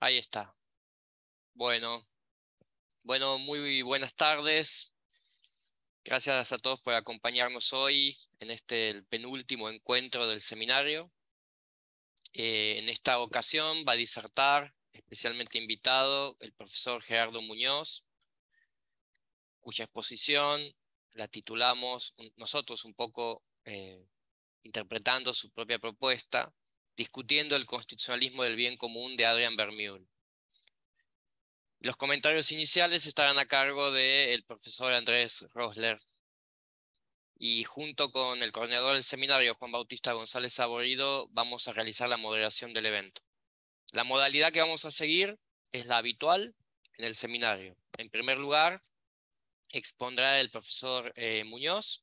Ahí está. Bueno, bueno, muy buenas tardes. Gracias a todos por acompañarnos hoy en este penúltimo encuentro del seminario. Eh, en esta ocasión va a disertar especialmente invitado el profesor Gerardo Muñoz, cuya exposición la titulamos nosotros un poco eh, interpretando su propia propuesta discutiendo el constitucionalismo del bien común de Adrián Vermeule. Los comentarios iniciales estarán a cargo del profesor Andrés Rosler y junto con el coordinador del seminario, Juan Bautista González Saborido, vamos a realizar la moderación del evento. La modalidad que vamos a seguir es la habitual en el seminario. En primer lugar, expondrá el profesor eh, Muñoz,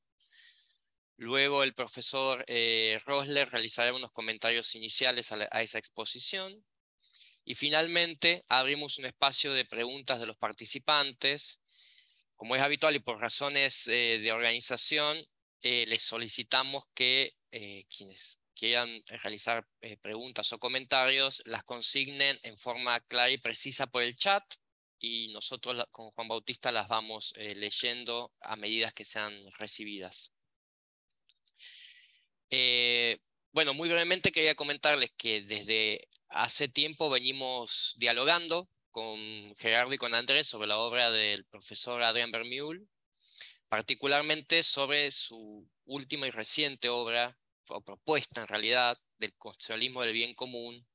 Luego el profesor eh, Rosler realizará unos comentarios iniciales a, esa exposición. Y finalmente abrimos un espacio de preguntas de los participantes. Como es habitual y por razones eh, de organización, eh, les solicitamos que quienes quieran realizar preguntas o comentarios las consignen en forma clara y precisa por el chat y nosotros con Juan Bautista las vamos leyendo a medida que sean recibidas. Eh, bueno, muy brevemente quería comentarles que desde hace tiempo venimos dialogando con Gerardo y con Andrés sobre la obra del profesor Adrián Bermiul, particularmente sobre su última y reciente obra, o propuesta en realidad, del constitucionalismo del bien común,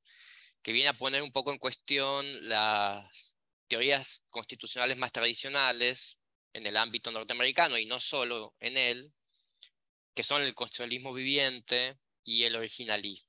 que viene a poner un poco en cuestión las teorías constitucionales más tradicionales en el ámbito norteamericano y no solo en él, que son el constitucionalismo viviente y el originalismo.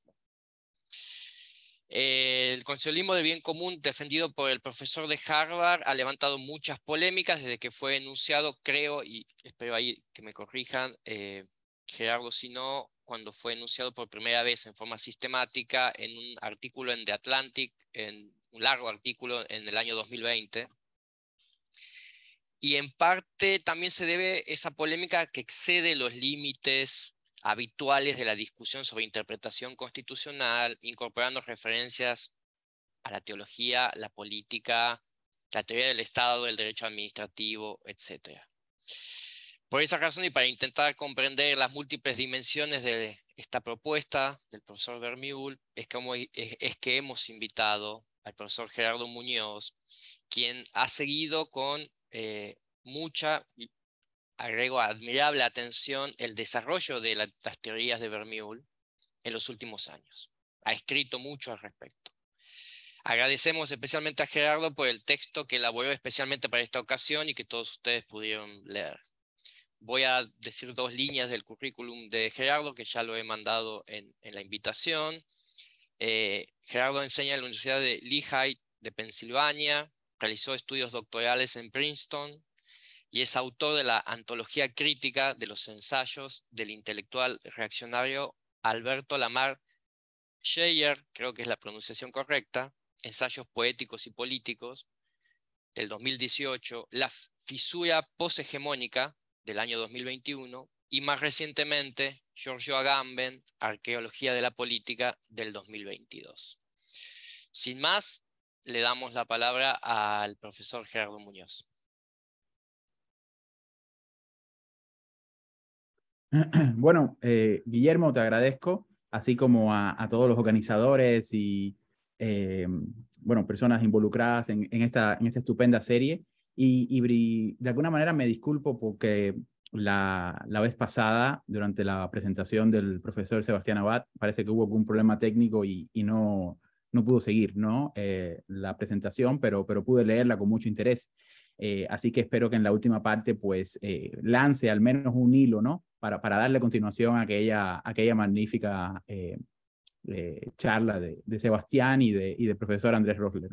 Eh, el constitucionalismo del bien común defendido por el profesor de Harvard ha levantado muchas polémicas desde que fue enunciado, creo, y espero ahí que me corrijan, eh, Gerardo, si no, cuando fue enunciado por primera vez en forma sistemática en un artículo en The Atlantic, en un largo artículo en el año 2020 y en parte también se debe esa polémica que excede los límites habituales de la discusión sobre interpretación constitucional, incorporando referencias a la teología, la política, la teoría del Estado, el derecho administrativo, etc. Por esa razón y para intentar comprender las múltiples dimensiones de esta propuesta del profesor Bermúdez es es que hemos invitado al profesor Gerardo Muñoz, quien ha seguido con eh, mucha, agrego admirable atención, el desarrollo de las teorías de Vermeul en los últimos años. Ha escrito mucho al respecto. Agradecemos especialmente a Gerardo por el texto que elaboró especialmente para esta ocasión y que todos ustedes pudieron leer. Voy a decir dos líneas del currículum de Gerardo, que ya lo he mandado en, la invitación. Eh, Gerardo enseña en la Universidad de Lehigh de Pensilvania, Realizó estudios doctorales en Princeton y es autor de la antología crítica de los ensayos del intelectual reaccionario Alberto Lamar Scheyer, creo que es la pronunciación correcta, Ensayos Poéticos y Políticos, del 2018, La fisura poshegemónica, del año 2021, y más recientemente, Giorgio Agamben, Arqueología de la Política, del 2022. Sin más, le damos la palabra al profesor Gerardo Muñoz. Bueno, eh, Guillermo, te agradezco, así como a, todos los organizadores y eh, bueno, personas involucradas en, esta, estupenda serie. Y, de alguna manera me disculpo porque la, vez pasada, durante la presentación del profesor Sebastián Abad, parece que hubo algún problema técnico y no, no pudo seguir ¿no? Eh, la presentación, pero, pero pude leerla con mucho interés. Eh, así que espero que en la última parte pues eh, lance al menos un hilo ¿no? para, para darle continuación a aquella, aquella magnífica charla de, Sebastián y, de, del profesor Andrés Rosler.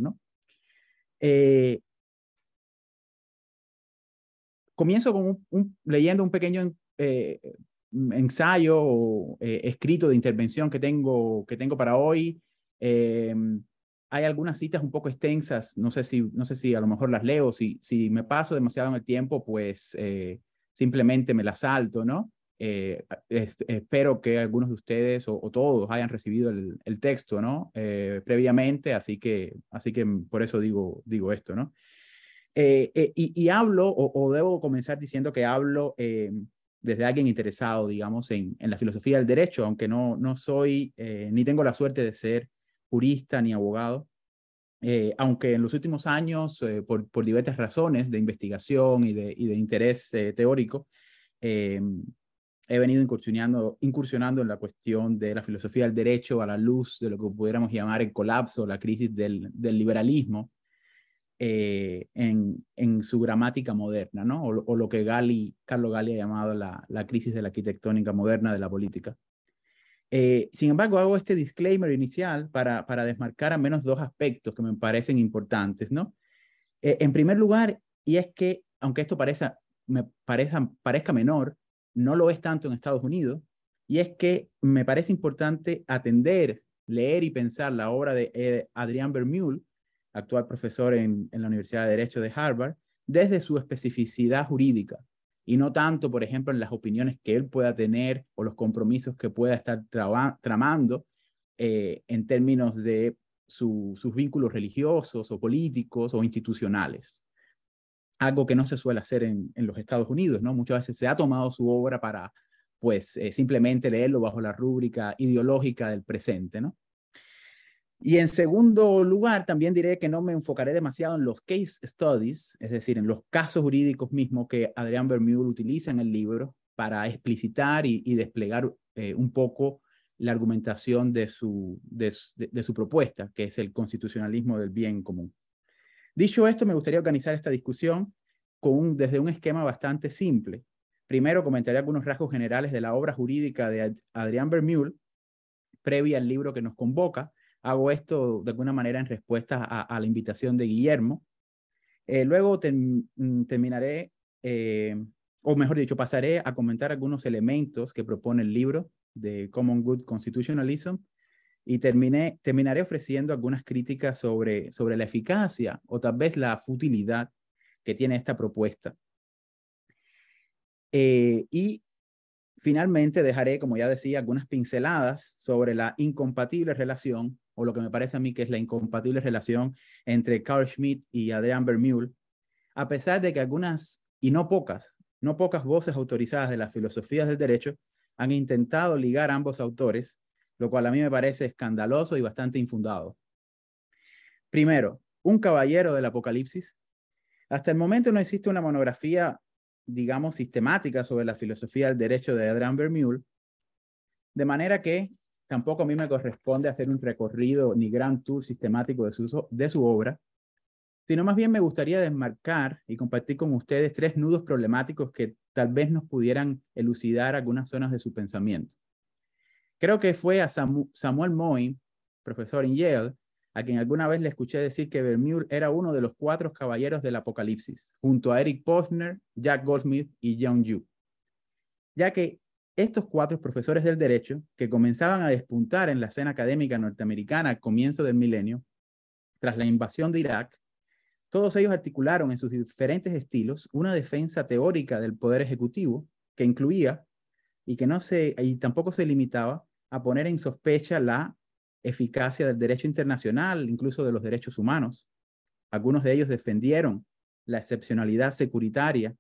comienzo con leyendo un pequeño ensayo escrito de intervención que tengo, que tengo para hoy Em, hay algunas citas un poco extensas, no sé si, no sé si a lo mejor las leo, si, si me paso demasiado en el tiempo, pues eh, simplemente me las salto, ¿no? Eh, espero que algunos de ustedes o, todos hayan recibido el, texto, ¿no? Eh, previamente, así que, así que por eso digo, digo esto, ¿no? Y, hablo, o, debo comenzar diciendo que hablo desde alguien interesado, digamos, en, la filosofía del derecho, aunque no, no soy, ni tengo la suerte de ser jurista ni abogado, eh, aunque en los últimos años, eh, por, por, diversas razones de investigación y de, interés eh, teórico, he venido incursionando, incursionando en la cuestión de la filosofía del derecho a la luz de lo que pudiéramos llamar el colapso, la crisis del, liberalismo en, en, su gramática moderna, ¿no? o, lo que Gali, Carlo Gali ha llamado la, la crisis de la arquitectónica moderna de la política. Eh, sin embargo, hago este disclaimer inicial para, desmarcar al menos dos aspectos que me parecen importantes, ¿no? Eh, en primer lugar, y es que, aunque esto parezca, menor, no lo es tanto en Estados Unidos, y es que me parece importante atender, leer y pensar la obra de Adrián Vermeul, actual profesor en la Universidad de Derecho de Harvard, desde su especificidad jurídica, y no tanto, por ejemplo, en las opiniones que él pueda tener o los compromisos que pueda estar tramando eh, en términos de sus vínculos religiosos o políticos o institucionales. Algo que no se suele hacer en, los Estados Unidos, ¿no? Muchas veces se ha tomado su obra para, pues, eh, simplemente leerlo bajo la rúbrica ideológica del presente, ¿no? Y en segundo lugar, también diré que no me enfocaré demasiado en los case studies, es decir, en los casos jurídicos mismos que Adrián Bermúdez utiliza en el libro para explicitar y, desplegar eh, un poco la argumentación de su, de, su propuesta, que es el constitucionalismo del bien común. Dicho esto, me gustaría organizar esta discusión con desde un esquema bastante simple. Primero comentaré algunos rasgos generales de la obra jurídica de Adrián Bermúdez, previa al libro que nos convoca, hago esto de alguna manera en respuesta a, la invitación de Guillermo. Eh, luego mm, terminaré, eh, o mejor dicho, pasaré a comentar algunos elementos que propone el libro de Common Good Constitutionalism y terminé, terminaré ofreciendo algunas críticas sobre, sobre la eficacia o tal vez la futilidad que tiene esta propuesta. Eh, y finalmente dejaré, como ya decía, algunas pinceladas sobre la incompatible relación o lo que me parece a mí que es la incompatible relación entre Carl Schmitt y Adrian Vermeule, a pesar de que algunas, y no pocas, no pocas voces autorizadas de las filosofías del derecho han intentado ligar a ambos autores, lo cual a mí me parece escandaloso y bastante infundado. Primero, un caballero del Apocalipsis. Hasta el momento no existe una monografía, digamos, sistemática sobre la filosofía del derecho de Adrian Vermeule, de manera que tampoco a mí me corresponde hacer un recorrido ni gran tour sistemático de su, de su obra, sino más bien me gustaría desmarcar y compartir con ustedes tres nudos problemáticos que tal vez nos pudieran elucidar algunas zonas de su pensamiento. Creo que fue a Samuel Moy, profesor en Yale, a quien alguna vez le escuché decir que Vermeer era uno de los cuatro caballeros del apocalipsis, junto a Eric Posner, Jack Goldsmith y John Yu, ya que estos cuatro profesores del derecho, que comenzaban a despuntar en la escena académica norteamericana a comienzo del milenio, tras la invasión de Irak, todos ellos articularon en sus diferentes estilos una defensa teórica del poder ejecutivo que incluía y que no se y tampoco se limitaba a poner en sospecha la eficacia del derecho internacional, incluso de los derechos humanos. Algunos de ellos defendieron la excepcionalidad securitaria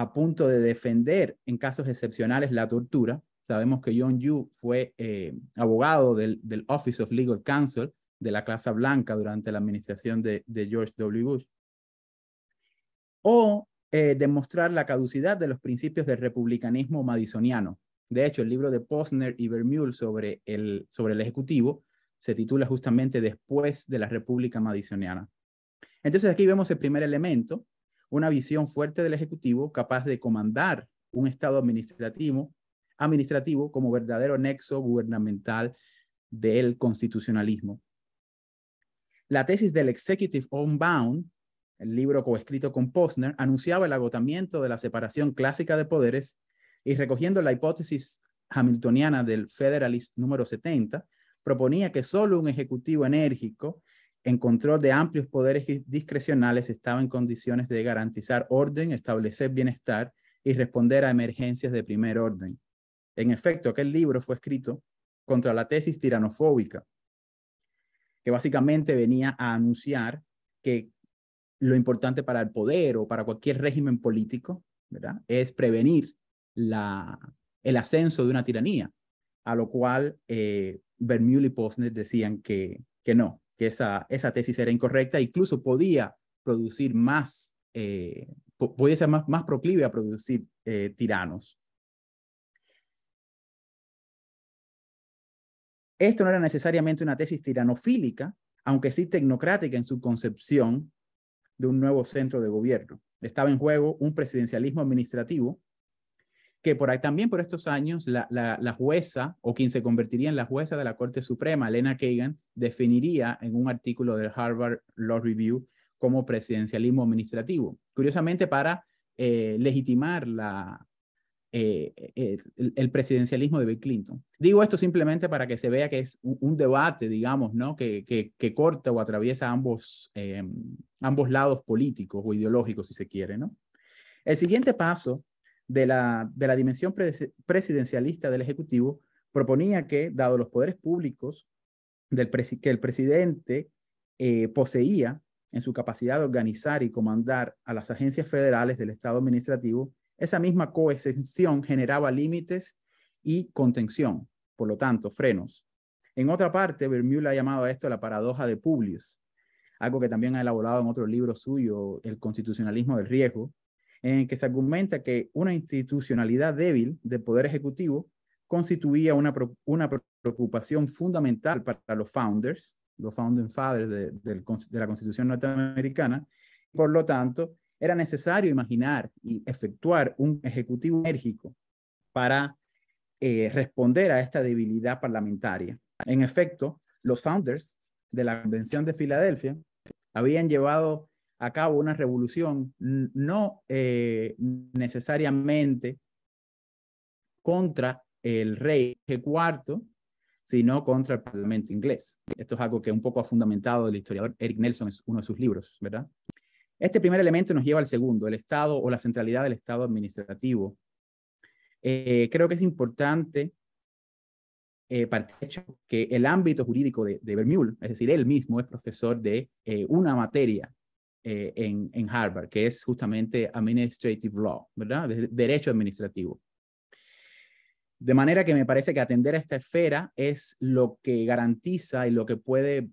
a punto de defender en casos excepcionales la tortura. Sabemos que John Yu fue eh, abogado del, Office of Legal Counsel de la Casa Blanca durante la administración de, George W. Bush. O eh, demostrar la caducidad de los principios del republicanismo madisoniano. De hecho, el libro de Posner y Vermeule sobre el, sobre el Ejecutivo se titula justamente Después de la República Madisoniana. Entonces aquí vemos el primer elemento, una visión fuerte del Ejecutivo capaz de comandar un Estado administrativo, administrativo como verdadero nexo gubernamental del constitucionalismo. La tesis del Executive Unbound, el libro coescrito con Posner, anunciaba el agotamiento de la separación clásica de poderes y recogiendo la hipótesis hamiltoniana del Federalist número 70, proponía que solo un ejecutivo enérgico en control de amplios poderes discrecionales, estaba en condiciones de garantizar orden, establecer bienestar y responder a emergencias de primer orden. En efecto, aquel libro fue escrito contra la tesis tiranofóbica, que básicamente venía a anunciar que lo importante para el poder o para cualquier régimen político ¿verdad? es prevenir el ascenso de una tiranía, a lo cual eh, Bermúdez y Posner decían que, que no, que esa, tesis era incorrecta, incluso podía producir más, eh, podía ser más, más proclive a producir eh, tiranos. Esto no era necesariamente una tesis tiranofílica, aunque sí tecnocrática en su concepción de un nuevo centro de gobierno. Estaba en juego un presidencialismo administrativo que por ahí también por estos años la, jueza o quien se convertiría en la jueza de la Corte Suprema, Elena Kagan, definiría en un artículo del Harvard Law Review como presidencialismo administrativo. Curiosamente, para eh, legitimar la, eh, el, presidencialismo de Bill Clinton. Digo esto simplemente para que se vea que es un, debate, digamos, ¿no? que, que, corta o atraviesa ambos, eh, ambos lados políticos o ideológicos, si se quiere. ¿no? El siguiente paso de la, dimensión presidencialista del Ejecutivo proponía que, dado los poderes públicos que el presidente eh, poseía en su capacidad de organizar y comandar a las agencias federales del Estado administrativo, esa misma coexención generaba límites y contención, por lo tanto, frenos. En otra parte, Vermeule ha llamado a esto la paradoja de Publius, algo que también ha elaborado en otro libro suyo, El constitucionalismo del riesgo, en que se argumenta que una institucionalidad débil del Poder Ejecutivo constituía una, preocupación fundamental para los founders, los founding fathers de, de, la Constitución norteamericana, y por lo tanto era necesario imaginar y efectuar un ejecutivo enérgico para eh, responder a esta debilidad parlamentaria. En efecto, los founders de la Convención de Filadelfia habían llevado a cabo una revolución, no eh, necesariamente contra el rey cuarto, sino contra el Parlamento inglés. Esto es algo que un poco ha fundamentado el historiador Eric Nelson en uno de sus libros, ¿verdad? Este primer elemento nos lleva al segundo, el Estado o la centralidad del Estado administrativo. Eh, creo que es importante eh, este hecho que el ámbito jurídico de, de es decir, él mismo es profesor de eh, una materia eh, en, Harvard, que es justamente Administrative Law, ¿verdad? derecho administrativo. De manera que me parece que atender a esta esfera es lo que garantiza y lo que puede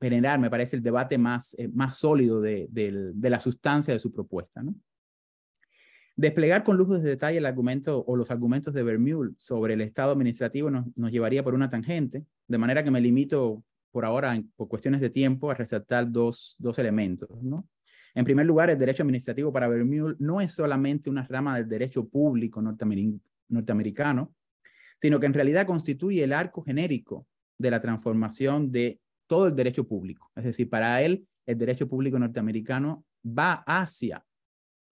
generar, me parece, el debate más, eh, más sólido de, la sustancia de su propuesta. ¿no? Desplegar con lujo de detalle el argumento o los argumentos de Vermeule sobre el Estado administrativo nos llevaría por una tangente, de manera que me limito por ahora, por cuestiones de tiempo, a resaltar dos, dos elementos. ¿no? En primer lugar, el derecho administrativo para Vermeule no es solamente una rama del derecho público norteamericano, sino que en realidad constituye el arco genérico de la transformación de todo el derecho público. Es decir, para él, el derecho público norteamericano va hacia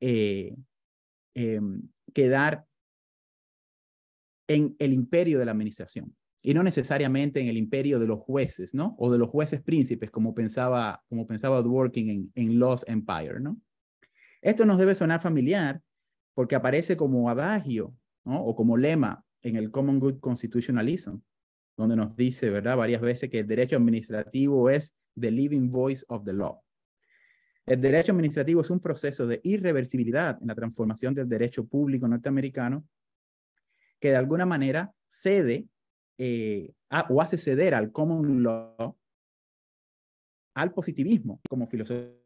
eh, em, quedar en el imperio de la administración y no necesariamente en el imperio de los jueces, ¿no? O de los jueces príncipes, como pensaba, como pensaba Dworkin en, en Lost Empire, ¿no? Esto nos debe sonar familiar porque aparece como adagio, ¿no? O como lema en el Common Good Constitutionalism, donde nos dice, ¿verdad? Varias veces que el derecho administrativo es the living voice of the law. El derecho administrativo es un proceso de irreversibilidad en la transformación del derecho público norteamericano que de alguna manera cede eh, o hace ceder al common law, al positivismo como filosofía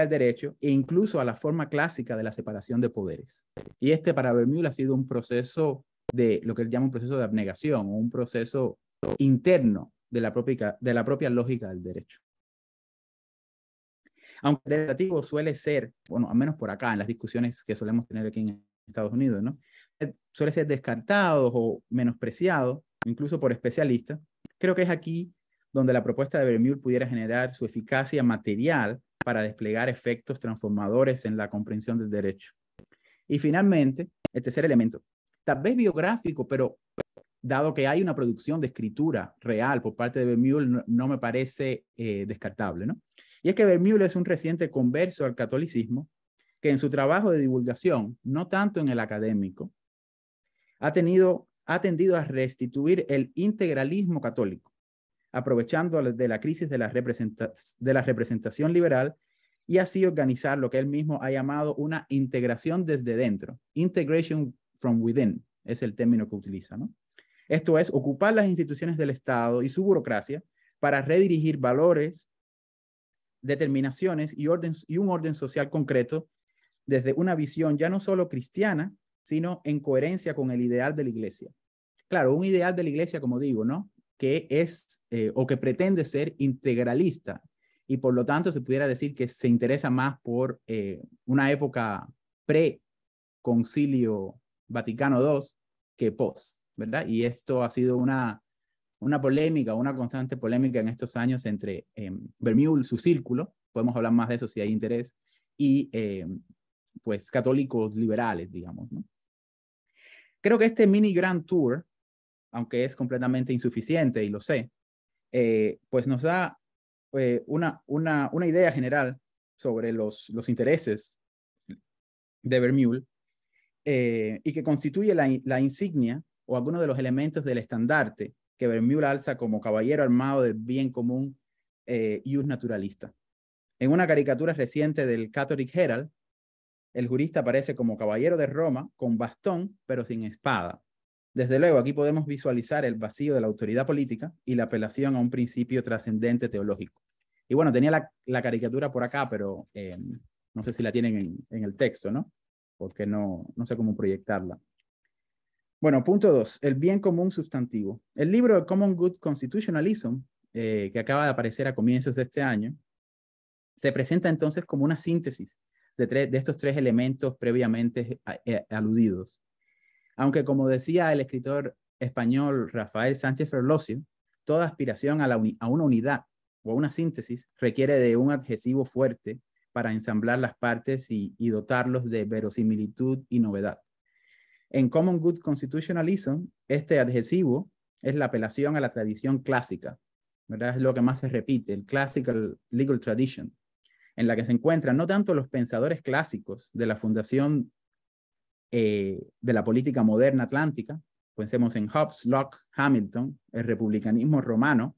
del derecho e incluso a la forma clásica de la separación de poderes. Y este para Bermúdez ha sido un proceso de lo que él llama un proceso de abnegación o un proceso interno de la propia, de la propia lógica del derecho. Aunque el relativo suele ser, bueno, al menos por acá, en las discusiones que solemos tener aquí en Estados Unidos, ¿no? Eh, suele ser descartado o menospreciado, incluso por especialistas, creo que es aquí donde la propuesta de Vermeer pudiera generar su eficacia material para desplegar efectos transformadores en la comprensión del derecho. Y finalmente, el tercer elemento, tal vez biográfico, pero dado que hay una producción de escritura real por parte de Vermeule, no, me parece eh, descartable. ¿no? Y es que Vermeule es un reciente converso al catolicismo que en su trabajo de divulgación, no tanto en el académico, ha tenido ha tendido a restituir el integralismo católico, aprovechando de la crisis de la, representación liberal y así organizar lo que él mismo ha llamado una integración desde dentro. Integration from within es el término que utiliza. Esto es ocupar las instituciones del Estado y su burocracia para redirigir valores, determinaciones y un orden social concreto desde una visión ya no solo cristiana, sino en coherencia con el ideal de la iglesia. Claro, un ideal de la iglesia, como digo, ¿no? Que es eh, o que pretende ser integralista y por lo tanto se pudiera decir que se interesa más por eh, una época pre-concilio Vaticano II que post, ¿verdad? Y esto ha sido una, una polémica, una constante polémica en estos años entre eh, Bermúdez, su círculo, podemos hablar más de eso si hay interés, y eh, pues católicos liberales, digamos, ¿no? Creo que este mini Grand Tour, aunque es completamente insuficiente y lo sé, eh, pues nos da eh, una, una, idea general sobre los, los intereses de Vermeule eh, y que constituye la, insignia o alguno de los elementos del estandarte que Vermeule alza como caballero armado de bien común y un naturalista. En una caricatura reciente del Catholic Herald, el jurista aparece como caballero de Roma con bastón pero sin espada. Desde luego, aquí podemos visualizar el vacío de la autoridad política y la apelación a un principio trascendente teológico. Y bueno, tenía la, caricatura por acá, pero eh, no sé si la tienen en, el texto, ¿no? Porque no, no sé cómo proyectarla. Bueno, punto dos, el bien común sustantivo. El libro de Common Good Constitutionalism, eh, que acaba de aparecer a comienzos de este año, se presenta entonces como una síntesis de, estos tres elementos previamente eh, aludidos. Aunque, como decía el escritor español Rafael Sánchez Ferlosio, toda aspiración a, una unidad o a una síntesis requiere de un adhesivo fuerte para ensamblar las partes y, dotarlos de verosimilitud y novedad. En Common Good Constitutionalism, este adhesivo es la apelación a la tradición clásica, Es lo que más se repite, el classical legal tradition, en la que se encuentran no tanto los pensadores clásicos de la fundación eh, de la política moderna atlántica, pensemos en Hobbes, Locke, Hamilton, el republicanismo romano,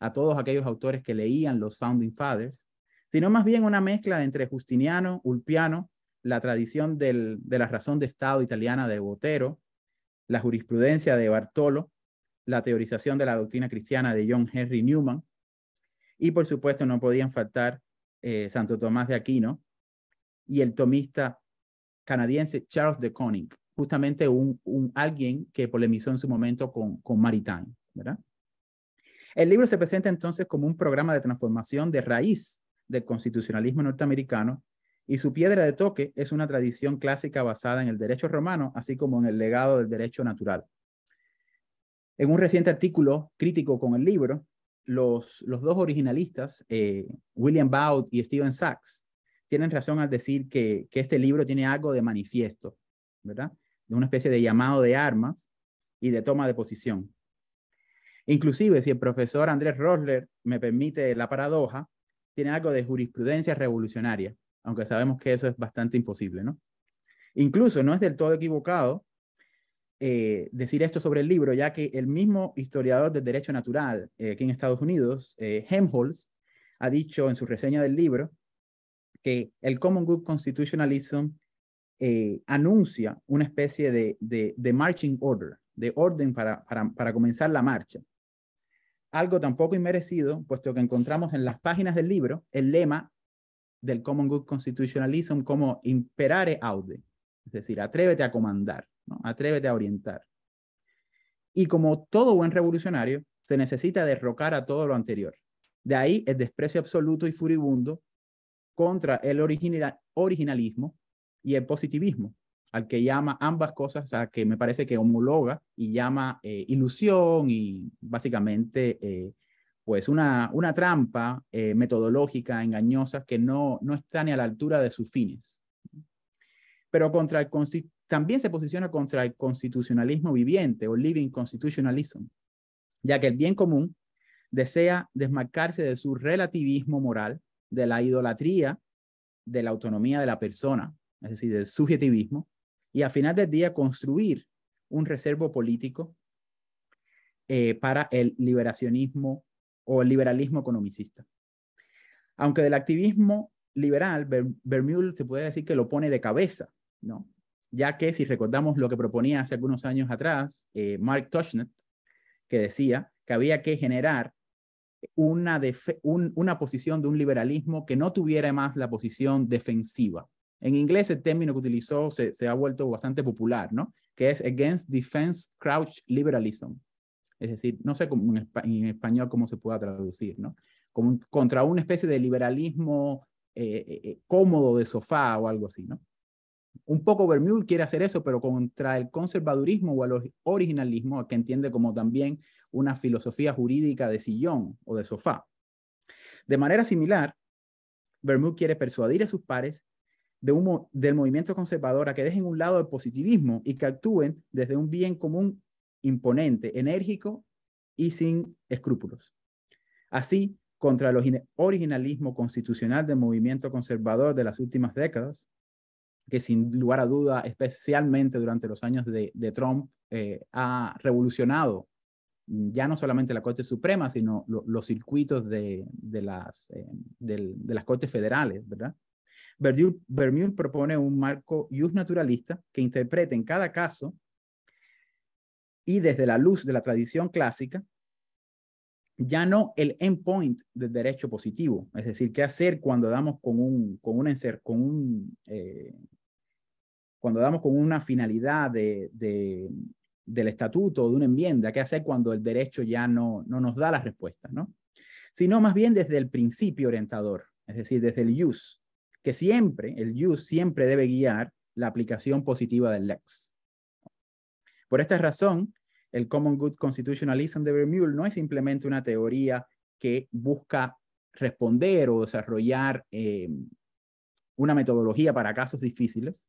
a todos aquellos autores que leían los Founding Fathers, sino más bien una mezcla entre Justiniano, Ulpiano, la tradición de la razón de Estado italiana de Botero, la jurisprudencia de Bartolo, la teorización de la doctrina cristiana de John Henry Newman, y por supuesto no podían faltar eh, Santo Tomás de Aquino y el tomista canadiense Charles de Koning, justamente un, alguien que polemizó en su momento con, con Maritain, El libro se presenta entonces como un programa de transformación de raíz del constitucionalismo norteamericano y su piedra de toque es una tradición clásica basada en el derecho romano, así como en el legado del derecho natural. En un reciente artículo crítico con el libro, los, dos originalistas, eh, William Baud y Steven Sachs, tienen razón al decir que, este libro tiene algo de manifiesto, ¿verdad? De una especie de llamado de armas y de toma de posición. Inclusive, si el profesor Andrés Rosler me permite la paradoja, tiene algo de jurisprudencia revolucionaria, aunque sabemos que eso es bastante imposible, ¿no? Incluso no es del todo equivocado eh, decir esto sobre el libro, ya que el mismo historiador del derecho natural eh, aquí en Estados Unidos, eh, ha dicho en su reseña del libro que el Common Good Constitutionalism eh, anuncia una especie de, de, marching order, de orden para, para, para comenzar la marcha. Algo tampoco inmerecido, puesto que encontramos en las páginas del libro el lema del Common Good Constitutionalism como imperare aude, es decir, atrévete a comandar. Atrévete a orientar. Y como todo buen revolucionario, se necesita derrocar a todo lo anterior. De ahí el desprecio absoluto y furibundo contra el originalismo y el positivismo, al que llama ambas cosas, a que me parece que homologa y llama eh, ilusión y básicamente eh, pues una, trampa eh, metodológica engañosa que no, no está ni a la altura de sus fines. Pero contra el también se posiciona contra el constitucionalismo viviente o living constitutionalism, ya que el bien común desea desmarcarse de su relativismo moral, de la idolatría de la autonomía de la persona, es decir, del subjetivismo, y al final del día construir un reservo político eh, para el liberacionismo o el liberalismo economicista. Aunque del activismo liberal, se puede decir que lo pone de cabeza, ¿no? ya que si recordamos lo que proponía hace algunos años atrás eh, Mark Tushnet, que decía que había que generar una, una posición de un liberalismo que no tuviera más la posición defensiva. En inglés el término que utilizó se, ha vuelto bastante popular, ¿no? Que es Against Defense Crouch Liberalism. Es decir, no sé cómo en, español cómo se pueda traducir, ¿no? Como contra una especie de liberalismo eh, eh, cómodo de sofá o algo así, ¿no? Un poco Vermeul quiere hacer eso, pero contra el conservadurismo o el originalismo, que entiende como también una filosofía jurídica de sillón o de sofá. De manera similar, Vermeul quiere persuadir a sus pares del movimiento conservador a que dejen un lado el positivismo y que actúen desde un bien común imponente, enérgico y sin escrúpulos. Así, contra el originalismo constitucional del movimiento conservador de las últimas décadas, que sin lugar a duda, especialmente durante los años de, Trump, eh, ha revolucionado ya no solamente la Corte Suprema, sino los circuitos de, de las, eh, de, las Cortes Federales, ¿verdad? propone un marco just naturalista que interprete en cada caso y desde la luz de la tradición clásica, ya no el endpoint del derecho positivo, es decir, qué hacer cuando damos con, un, con, con, un, eh, cuando damos con una finalidad de, del estatuto o de una enmienda, qué hacer cuando el derecho ya no, no nos da la respuesta, Sino más bien desde el principio orientador, es decir, desde el use, que siempre, el use siempre debe guiar la aplicación positiva del lex. Por esta razón, el Common Good Constitutionalism de Vermeule no es simplemente una teoría que busca responder o desarrollar eh, una metodología para casos difíciles,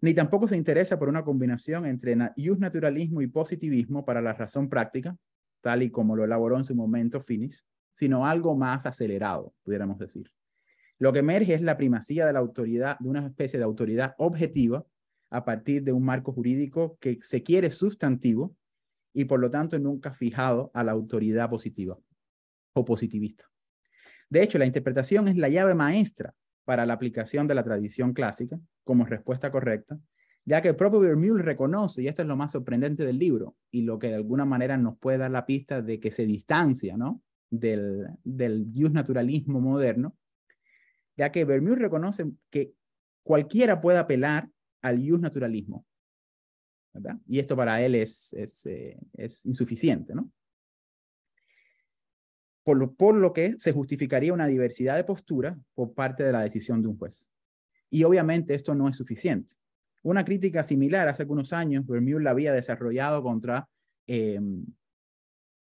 ni tampoco se interesa por una combinación entre naturalismo y positivismo para la razón práctica, tal y como lo elaboró en su momento Finis, sino algo más acelerado, pudiéramos decir. Lo que emerge es la primacía de la autoridad, de una especie de autoridad objetiva a partir de un marco jurídico que se quiere sustantivo y por lo tanto nunca fijado a la autoridad positiva o positivista. De hecho, la interpretación es la llave maestra para la aplicación de la tradición clásica como respuesta correcta, ya que el propio Vermeule reconoce, y esto es lo más sorprendente del libro, y lo que de alguna manera nos puede dar la pista de que se distancia ¿no? del, del naturalismo moderno, ya que Vermeule reconoce que cualquiera puede apelar al yus naturalismo, Y esto para él es, es eh, insuficiente, ¿no? por lo, que se justificaría una diversidad de postura por parte de la decisión de un juez. Y obviamente esto no es suficiente. Una crítica similar hace algunos años, Vermeer la había desarrollado contra em,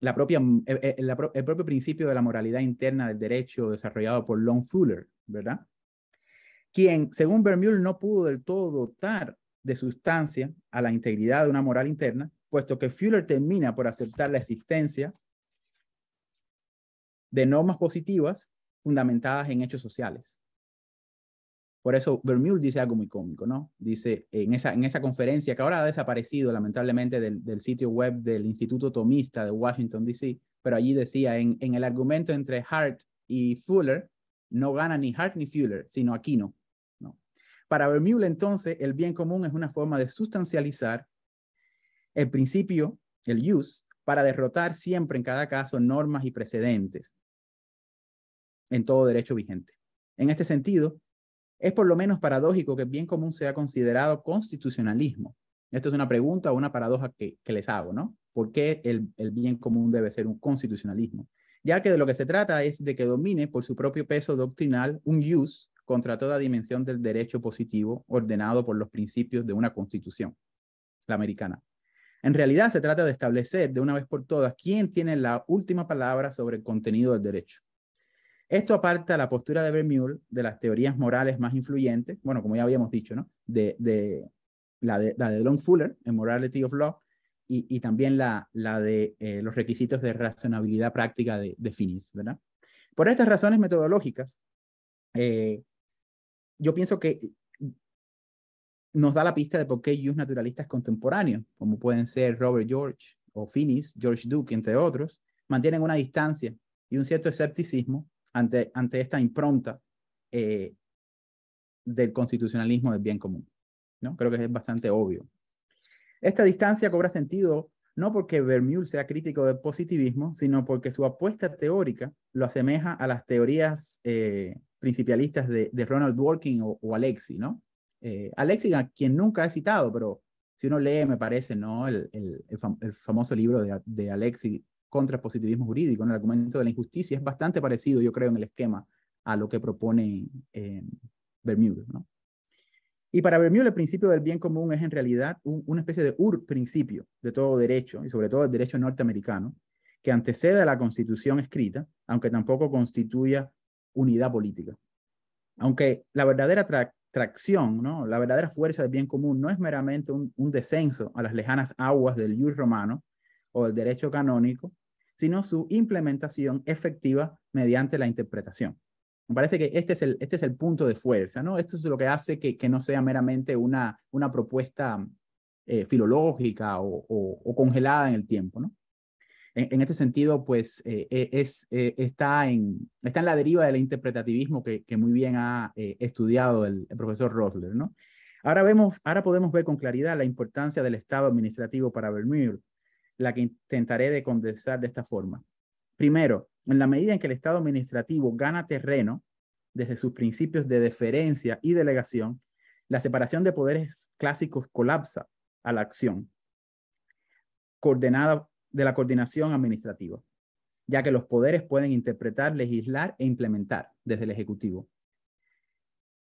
la propia, eh, eh, el, propio principio de la moralidad interna del derecho desarrollado por long Fuller, ¿verdad? Quien, según Vermeer, no pudo del todo dotar de sustancia a la integridad de una moral interna, puesto que Fuller termina por aceptar la existencia de normas positivas fundamentadas en hechos sociales. Por eso Vermeul dice algo muy cómico, ¿no? Dice en esa, conferencia que ahora ha desaparecido lamentablemente del, sitio web del Instituto Tomista de Washington, D.C., pero allí decía, en, el argumento entre Hart y Fuller, no gana ni Hart ni Fuller, sino Aquino. ¿no? Para Vermeule entonces, el bien común es una forma de sustancializar el principio, el use, para derrotar siempre en cada caso normas y precedentes, en todo derecho vigente. En este sentido, es por lo menos paradójico que el bien común sea considerado constitucionalismo. Esto es una pregunta o una paradoja que, les hago, ¿no? ¿Por qué el, el bien común debe ser un constitucionalismo? Ya que de lo que se trata es de que domine por su propio peso doctrinal un use contra toda dimensión del derecho positivo ordenado por los principios de una constitución, la americana. En realidad se trata de establecer de una vez por todas quién tiene la última palabra sobre el contenido del derecho. Esto aparta la postura de Vermeule de las teorías morales más influyentes, bueno, como ya habíamos dicho, ¿no? De, la, de la de Long Fuller en Morality of Law y, también la, la de eh, los requisitos de razonabilidad práctica de, de Finis, ¿verdad? Por estas razones metodológicas, eh, yo pienso que nos da la pista de por qué yus naturalistas contemporáneos, como pueden ser Robert George o Finis, George Duke, entre otros, mantienen una distancia y un cierto escepticismo ante, esta impronta eh, del constitucionalismo del bien común. ¿no? Creo que es bastante obvio. Esta distancia cobra sentido no porque Vermeul sea crítico del positivismo, sino porque su apuesta teórica lo asemeja a las teorías principalistas eh, principialistas de, Ronald Dworkin o, Alexi, ¿no? Eh, Alexi, a quien nunca he citado, pero si uno lee, me parece, ¿no? El, famoso libro de, de Alexi contra el positivismo jurídico, en el argumento de la injusticia, es bastante parecido, yo creo, en el esquema a lo que propone en eh, Bermuda. Y para Bermuda el principio del bien común es en realidad una especie de ur principio de todo derecho, y sobre todo el derecho norteamericano, que antecede a la constitución escrita, aunque tampoco constituya unidad política. Aunque la verdadera tracción, ¿no? la verdadera fuerza del bien común no es meramente un, descenso a las lejanas aguas del ius romano, o el derecho canónico, sino su implementación efectiva mediante la interpretación. Me parece que este es el, este es el punto de fuerza, ¿no? Esto es lo que hace que, no sea meramente una, una propuesta eh, filológica o, congelada en el tiempo, ¿no? En, este sentido, pues, eh, e, es, e, está, en, está en la deriva del interpretativismo que, que muy bien ha eh, estudiado el, profesor Rosler, ¿no? Ahora, vemos, ahora podemos ver con claridad la importancia del Estado administrativo para Vermeer la que intentaré de condensar de esta forma. Primero, en la medida en que el Estado administrativo gana terreno desde sus principios de deferencia y delegación, la separación de poderes clásicos colapsa a la acción coordinada de la coordinación administrativa, ya que los poderes pueden interpretar, legislar e implementar desde el Ejecutivo.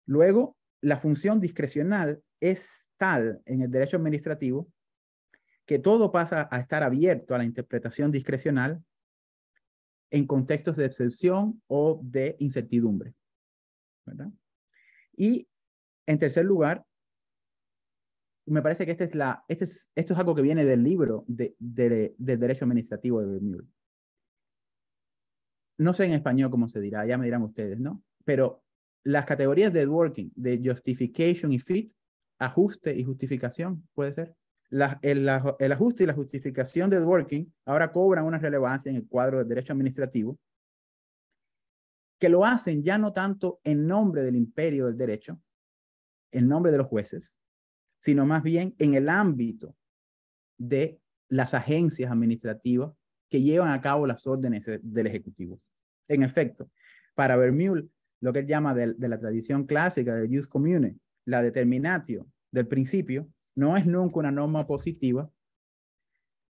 Luego, la función discrecional es tal en el derecho administrativo que todo pasa a estar abierto a la interpretación discrecional en contextos de excepción o de incertidumbre. ¿verdad? Y en tercer lugar, me parece que es la, este esto es algo que viene del libro de, del derecho administrativo de Bermúdez. No sé en español cómo se dirá, ya me dirán ustedes, ¿no? Pero las categorías de working, de justification y fit, ajuste y justificación, ¿puede ser? el, ajuste y la justificación de working ahora cobran una relevancia en el cuadro del derecho administrativo, que lo hacen ya no tanto en nombre del imperio del derecho, en nombre de los jueces, sino más bien en el ámbito de las agencias administrativas que llevan a cabo las órdenes del Ejecutivo. En efecto, para Vermeule, lo que él llama de, de la tradición clásica del jus commune, la determinatio del principio, no es nunca una norma positiva,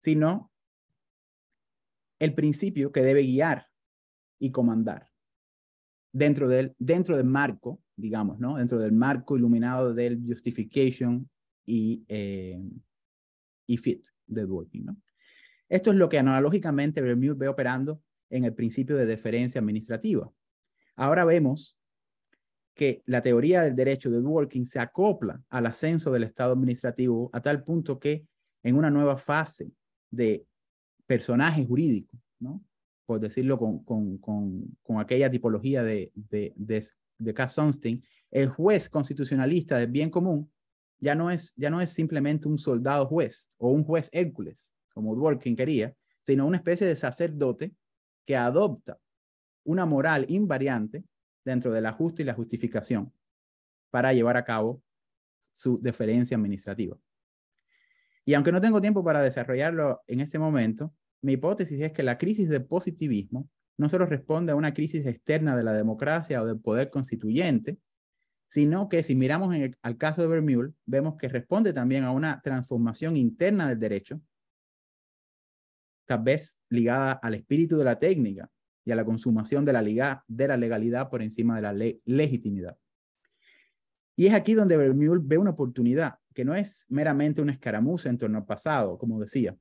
sino el principio que debe guiar y comandar dentro del, dentro del marco, digamos, ¿no? dentro del marco iluminado del justification y, eh, fit de Dworkin. Esto es lo que analógicamente Vermeer ve operando en el principio de deferencia administrativa. Ahora vemos que la teoría del derecho de Dworkin se acopla al ascenso del Estado administrativo a tal punto que en una nueva fase de personaje jurídico, ¿no? por decirlo con, con, con, aquella tipología de, de, de, de Cass Sunstein, el juez constitucionalista del bien común ya no, es, ya no es simplemente un soldado juez o un juez Hércules, como Dworkin quería, sino una especie de sacerdote que adopta una moral invariante dentro del ajuste y la justificación para llevar a cabo su deferencia administrativa. Y aunque no tengo tiempo para desarrollarlo en este momento, mi hipótesis es que la crisis de positivismo no solo responde a una crisis externa de la democracia o del poder constituyente, sino que si miramos al caso de Vermeule, vemos que responde también a una transformación interna del derecho, tal vez ligada al espíritu de la técnica, y a la consumación de la, legalidad por encima de la legitimidad. Y es aquí donde Vermeul ve una oportunidad que no es meramente una escaramuza en torno al pasado, como decía,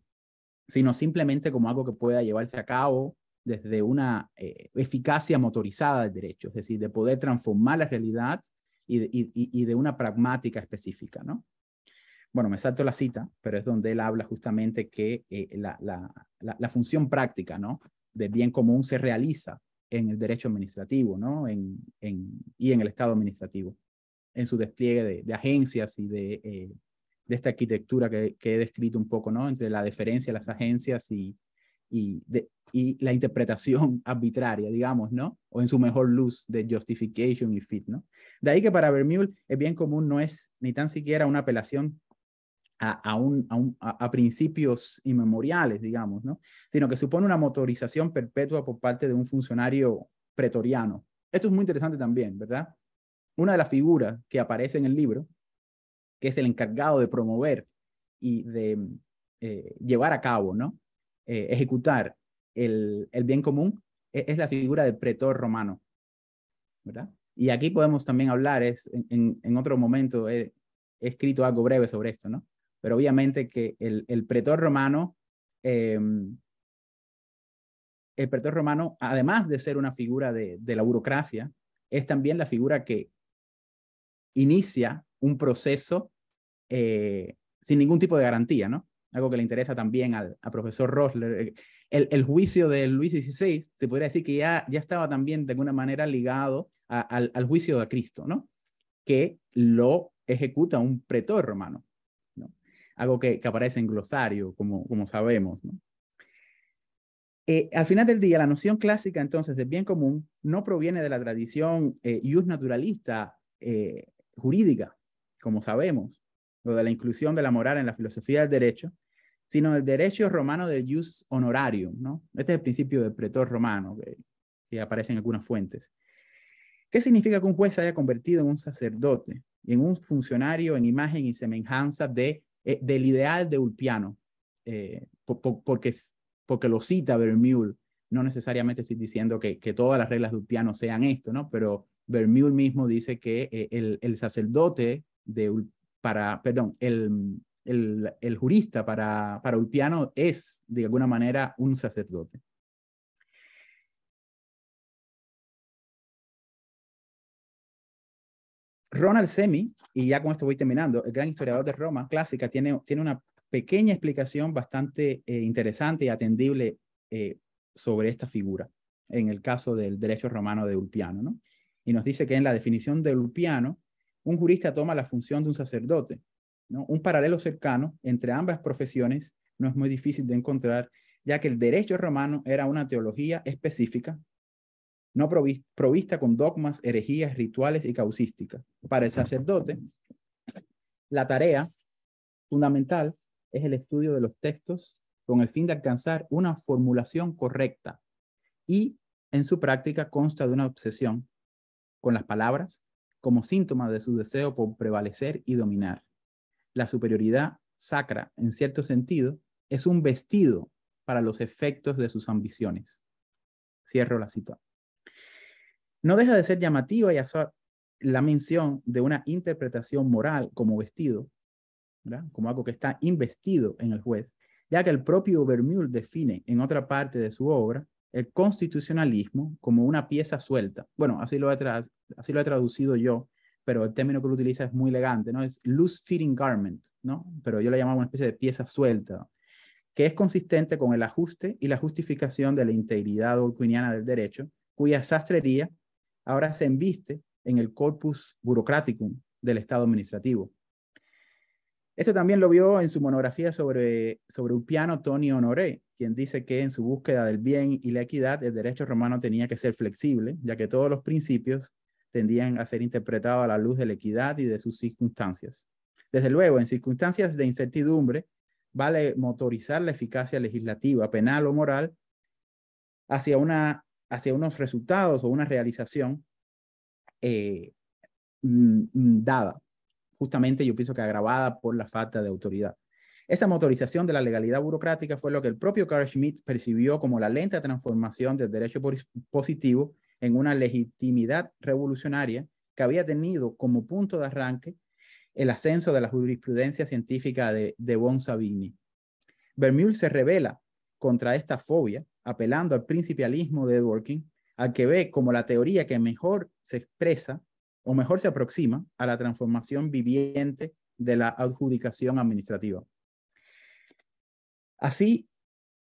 sino simplemente como algo que pueda llevarse a cabo desde una eh, eficacia motorizada del derecho, es decir, de poder transformar la realidad y de, una pragmática específica, ¿no? Bueno, me salto la cita, pero es donde él habla justamente que eh, la, función práctica, ¿no? del bien común se realiza en el derecho administrativo ¿no? En, y en el Estado administrativo, en su despliegue de, agencias y de, eh, de esta arquitectura que, he descrito un poco, ¿no? entre la deferencia a las agencias y, y, de, la interpretación arbitraria, digamos, ¿no? o en su mejor luz de justification y fit. ¿no? De ahí que para Vermeul el bien común no es ni tan siquiera una apelación a, a, principios inmemoriales, digamos, ¿no? sino que supone una motorización perpetua por parte de un funcionario pretoriano. Esto es muy interesante también, ¿verdad? Una de las figuras que aparece en el libro, que es el encargado de promover y de eh, llevar a cabo, ¿no? Eh, ejecutar el, bien común, e-, es, la figura del pretor romano, ¿verdad? Y aquí podemos también hablar, es, en, otro momento he escrito algo breve sobre esto, ¿no? pero obviamente que el, pretor romano, em, pretor romano, además de ser una figura de, la burocracia, es también la figura que inicia un proceso eh, sin ningún tipo de garantía, ¿no? Algo que le interesa también al, profesor Rosler. El, juicio de Luis XVI, se podría decir que ya, ya estaba también de alguna manera ligado al, al, juicio de Cristo, ¿no? Que lo ejecuta un pretor romano algo que, aparece en glosario, como, como sabemos. Eh, al final del día, la noción clásica entonces de bien común no proviene de la tradición eh, ius naturalista eh, jurídica, como sabemos, o de la inclusión de la moral en la filosofía del derecho, sino del derecho romano del ius honorarium. ¿no? Este es el principio del pretor romano que, aparece en algunas fuentes. ¿Qué significa que un juez se haya convertido en un sacerdote y en un funcionario en imagen y semejanza de eh, del ideal de Ulpiano, eh, porque, lo cita Vermeule. No necesariamente estoy diciendo que, todas las reglas de Ulpiano sean esto, ¿no? Pero Vermeule mismo dice que eh, el, sacerdote de para, perdón, el, el, jurista para, para Ulpiano es de alguna manera un sacerdote. Ronald Semi, y ya con esto voy terminando, el gran historiador de Roma clásica, tiene, tiene una pequeña explicación bastante eh, interesante y atendible eh, sobre esta figura, en el caso del derecho romano de Ulpiano. Y nos dice que en la definición de Ulpiano, un jurista toma la función de un sacerdote. ¿no? Un paralelo cercano entre ambas profesiones no es muy difícil de encontrar, ya que el derecho romano era una teología específica no provista, con dogmas, herejías, rituales y causística. Para el sacerdote, la tarea fundamental es el estudio de los textos con el fin de alcanzar una formulación correcta y en su práctica consta de una obsesión con las palabras como síntoma de su deseo por prevalecer y dominar. La superioridad sacra, en cierto sentido, es un vestido para los efectos de sus ambiciones. Cierro la cita. No deja de ser llamativa y hacer la mención de una interpretación moral como vestido, como algo que está investido en el juez, ya que el propio Vermeul define en otra parte de su obra el constitucionalismo como una pieza suelta. Bueno, así lo he, así lo he traducido yo, pero el término que lo utiliza es muy elegante, ¿no? Es loose fitting garment, ¿no? Pero yo le llamo una especie de pieza suelta, que es consistente con el ajuste y la justificación de la integridad orquiniana del derecho, cuya sastrería ahora se embiste en el corpus burocrático del Estado administrativo. Esto también lo vio en su monografía sobre, sobre piano Tony Honoré, quien dice que en su búsqueda del bien y la equidad, el derecho romano tenía que ser flexible, ya que todos los principios tendían a ser interpretados a la luz de la equidad y de sus circunstancias. Desde luego, en circunstancias de incertidumbre, vale motorizar la eficacia legislativa, penal o moral hacia una hacia unos resultados o una realización eh, dada, justamente yo pienso que agravada por la falta de autoridad. Esa motorización de la legalidad burocrática fue lo que el propio Carl Schmitt percibió como la lenta transformación del derecho positivo en una legitimidad revolucionaria que había tenido como punto de arranque el ascenso de la jurisprudencia científica de, de Bon Savini. Vermeul se revela contra esta fobia, apelando al principialismo de Edward King, al que ve como la teoría que mejor se expresa o mejor se aproxima a la transformación viviente de la adjudicación administrativa. Así,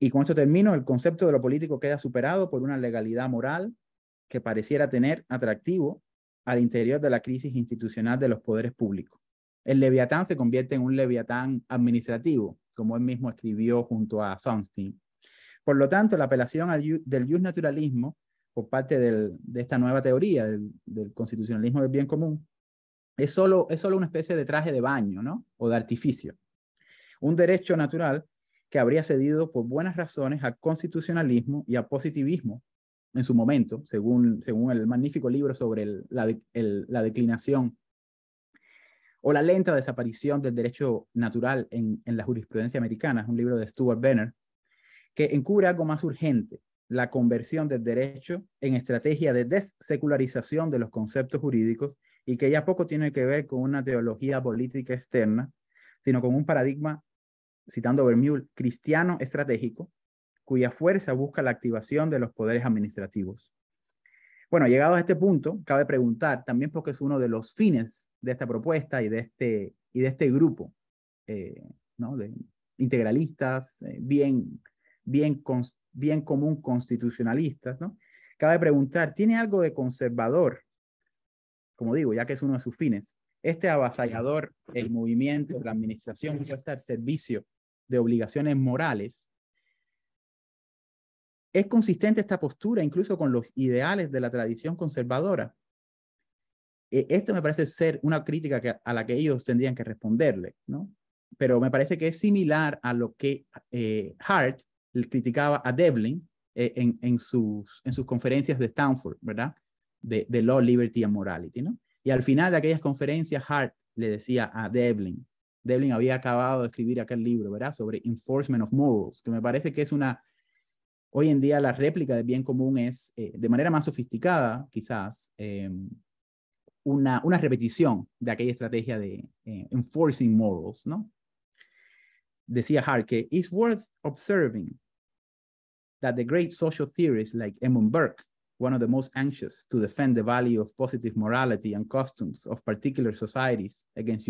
y con esto termino, el concepto de lo político queda superado por una legalidad moral que pareciera tener atractivo al interior de la crisis institucional de los poderes públicos. El leviatán se convierte en un leviatán administrativo, como él mismo escribió junto a Sunstein. Por lo tanto, la apelación del jus naturalismo por parte de esta nueva teoría del, constitucionalismo del bien común es solo, es solo una especie de traje de baño o de artificio. Un derecho natural que habría cedido por buenas razones al constitucionalismo y al positivismo en su momento, según, según el magnífico libro sobre la, la declinación o La lenta desaparición del derecho natural en, la jurisprudencia americana, es un libro de Stuart Benner, que encubre algo más urgente, la conversión del derecho en estrategia de dessecularización de los conceptos jurídicos y que ya poco tiene que ver con una teología política externa, sino con un paradigma, citando Vermeule, cristiano estratégico, cuya fuerza busca la activación de los poderes administrativos. Bueno, llegado a este punto, cabe preguntar también porque es uno de los fines de esta propuesta y de este, y de este grupo eh, ¿no? de integralistas, eh, bien, bien, bien común constitucionalistas, ¿no? cabe preguntar, ¿tiene algo de conservador? Como digo, ya que es uno de sus fines, este avasallador, el movimiento, la administración el al servicio de obligaciones morales, ¿Es consistente esta postura incluso con los ideales de la tradición conservadora? E, esto me parece ser una crítica a la que ellos tendrían que responderle, ¿no? Pero me parece que es similar a lo que eh, Hart criticaba a Devlin eh, en, sus, conferencias de Stanford, ¿verdad? de, Law, Liberty and Morality, ¿no? Y al final de aquellas conferencias, Hart le decía a Devlin, Devlin había acabado de escribir aquel libro, ¿verdad? Sobre Enforcement of Morals, que me parece que es una Hoy en día la réplica de bien común es, eh, de manera más sofisticada, quizás, eh, una, una, repetición de aquella estrategia de eh, enforcing morals, ¿no? Decía Hart que it's worth observing that the great social theorists like Edmund Burke, one of the most anxious to defend the value of positive morality and customs of particular societies against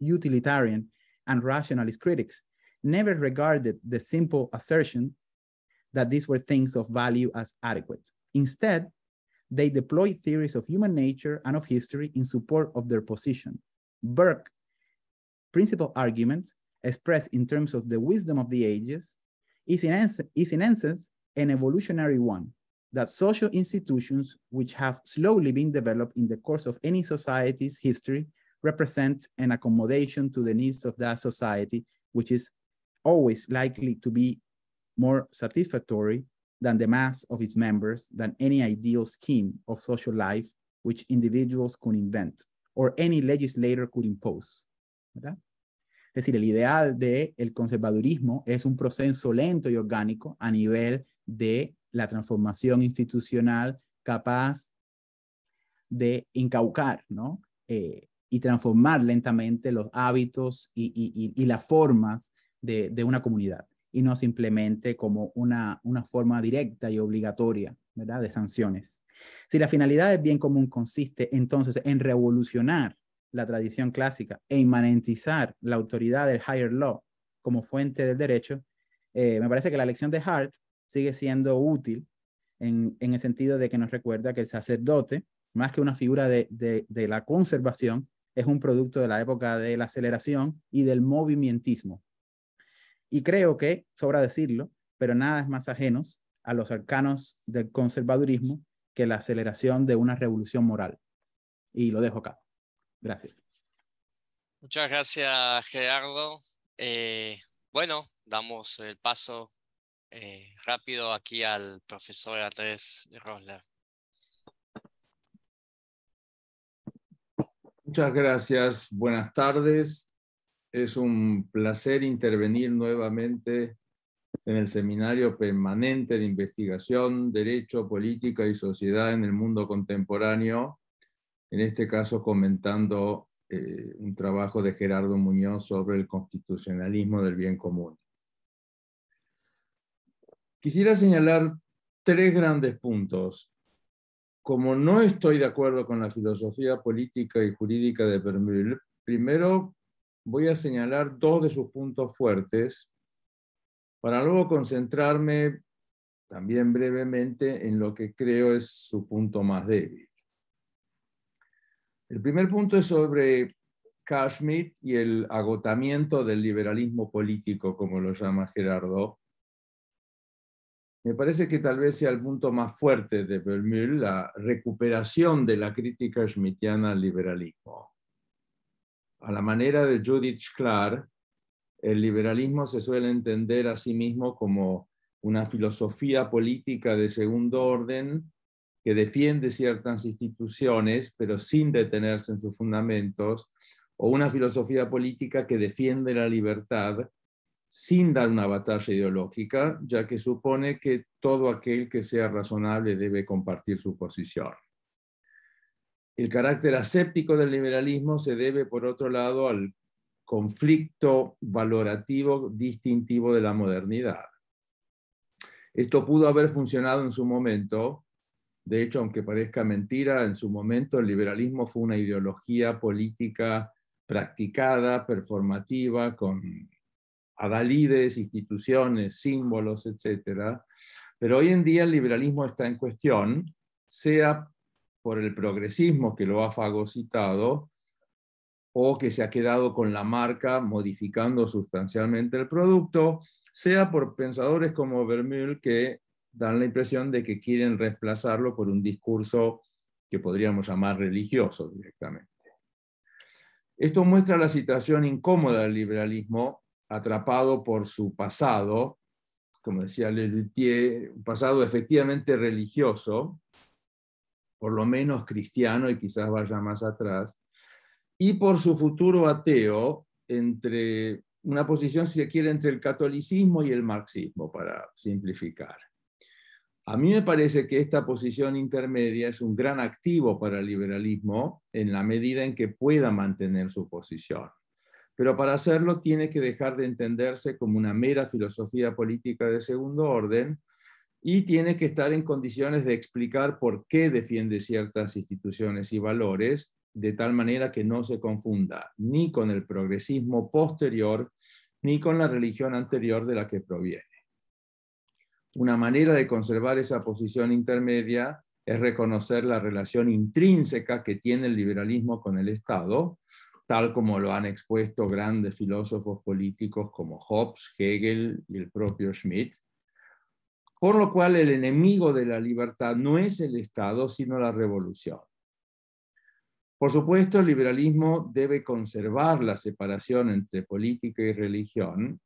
utilitarian and rationalist critics, never regarded the simple assertion that these were things of value as adequate. Instead, they deployed theories of human nature and of history in support of their position. Burke's principal argument, expressed in terms of the wisdom of the ages, is in, is in essence an evolutionary one, that social institutions which have slowly been developed in the course of any society's history represent an accommodation to the needs of that society, which is always likely to be more satisfactory than the mass of its members than any ideal scheme of social life which individuals could invent or any legislator could impose. ¿verdad? Es decir, el ideal del el conservadurismo es un proceso lento y orgánico a nivel de la transformación institucional capaz de incaucar ¿no? Eh, y transformar lentamente los hábitos y, y, y, y las formas de, de una comunidad y no simplemente como una, una forma directa y obligatoria ¿verdad? de sanciones. Si la finalidad del bien común consiste entonces en revolucionar la tradición clásica e inmanentizar la autoridad del higher law como fuente del derecho, eh, me parece que la lección de Hart sigue siendo útil en, el sentido de que nos recuerda que el sacerdote, más que una figura de, de la conservación, es un producto de la época de la aceleración y del movimientismo, y creo que, sobra decirlo, pero nada es más ajenos a los arcanos del conservadurismo que la aceleración de una revolución moral. Y lo dejo acá. Gracias. Muchas gracias, Gerardo. Eh, bueno, damos el paso eh, rápido aquí al profesor Andrés Rosler. Muchas gracias. Buenas tardes. Es un placer intervenir nuevamente en el seminario permanente de investigación, derecho, política y sociedad en el mundo contemporáneo, en este caso comentando eh, un trabajo de Gerardo Muñoz sobre el constitucionalismo del bien común. Quisiera señalar tres grandes puntos. Como no estoy de acuerdo con la filosofía política y jurídica de Bermúdez, primero voy a señalar dos de sus puntos fuertes para luego concentrarme también brevemente en lo que creo es su punto más débil. El primer punto es sobre Schmidt y el agotamiento del liberalismo político, como lo llama Gerardo. Me parece que tal vez sea el punto más fuerte de Vermeer, la recuperación de la crítica schmittiana al liberalismo. A la manera de Judith Clark, el liberalismo se suele entender a sí mismo como una filosofía política de segundo orden que defiende ciertas instituciones, pero sin detenerse en sus fundamentos, o una filosofía política que defiende la libertad sin dar una batalla ideológica, ya que supone que todo aquel que sea razonable debe compartir su posición. El carácter aséptico del liberalismo se debe, por otro lado, al conflicto valorativo distintivo de la modernidad. Esto pudo haber funcionado en su momento. De hecho, aunque parezca mentira, en su momento el liberalismo fue una ideología política practicada, performativa, con adalides, instituciones, símbolos, etc. Pero hoy en día el liberalismo está en cuestión, sea por el progresismo que lo ha fagocitado o que se ha quedado con la marca modificando sustancialmente el producto, sea por pensadores como Vermeul que dan la impresión de que quieren reemplazarlo por un discurso que podríamos llamar religioso directamente. Esto muestra la situación incómoda del liberalismo, atrapado por su pasado, como decía Lelutier, un pasado efectivamente religioso, por lo menos cristiano y quizás vaya más atrás, y por su futuro ateo, entre una posición, si se quiere, entre el catolicismo y el marxismo, para simplificar. A mí me parece que esta posición intermedia es un gran activo para el liberalismo en la medida en que pueda mantener su posición. Pero para hacerlo tiene que dejar de entenderse como una mera filosofía política de segundo orden y tiene que estar en condiciones de explicar por qué defiende ciertas instituciones y valores, de tal manera que no se confunda ni con el progresismo posterior ni con la religión anterior de la que proviene. Una manera de conservar esa posición intermedia es reconocer la relación intrínseca que tiene el liberalismo con el Estado, tal como lo han expuesto grandes filósofos políticos como Hobbes, Hegel y el propio Schmitt, por lo cual el enemigo de la libertad no es el Estado, sino la revolución. Por supuesto, el liberalismo debe conservar la separación entre política y religión,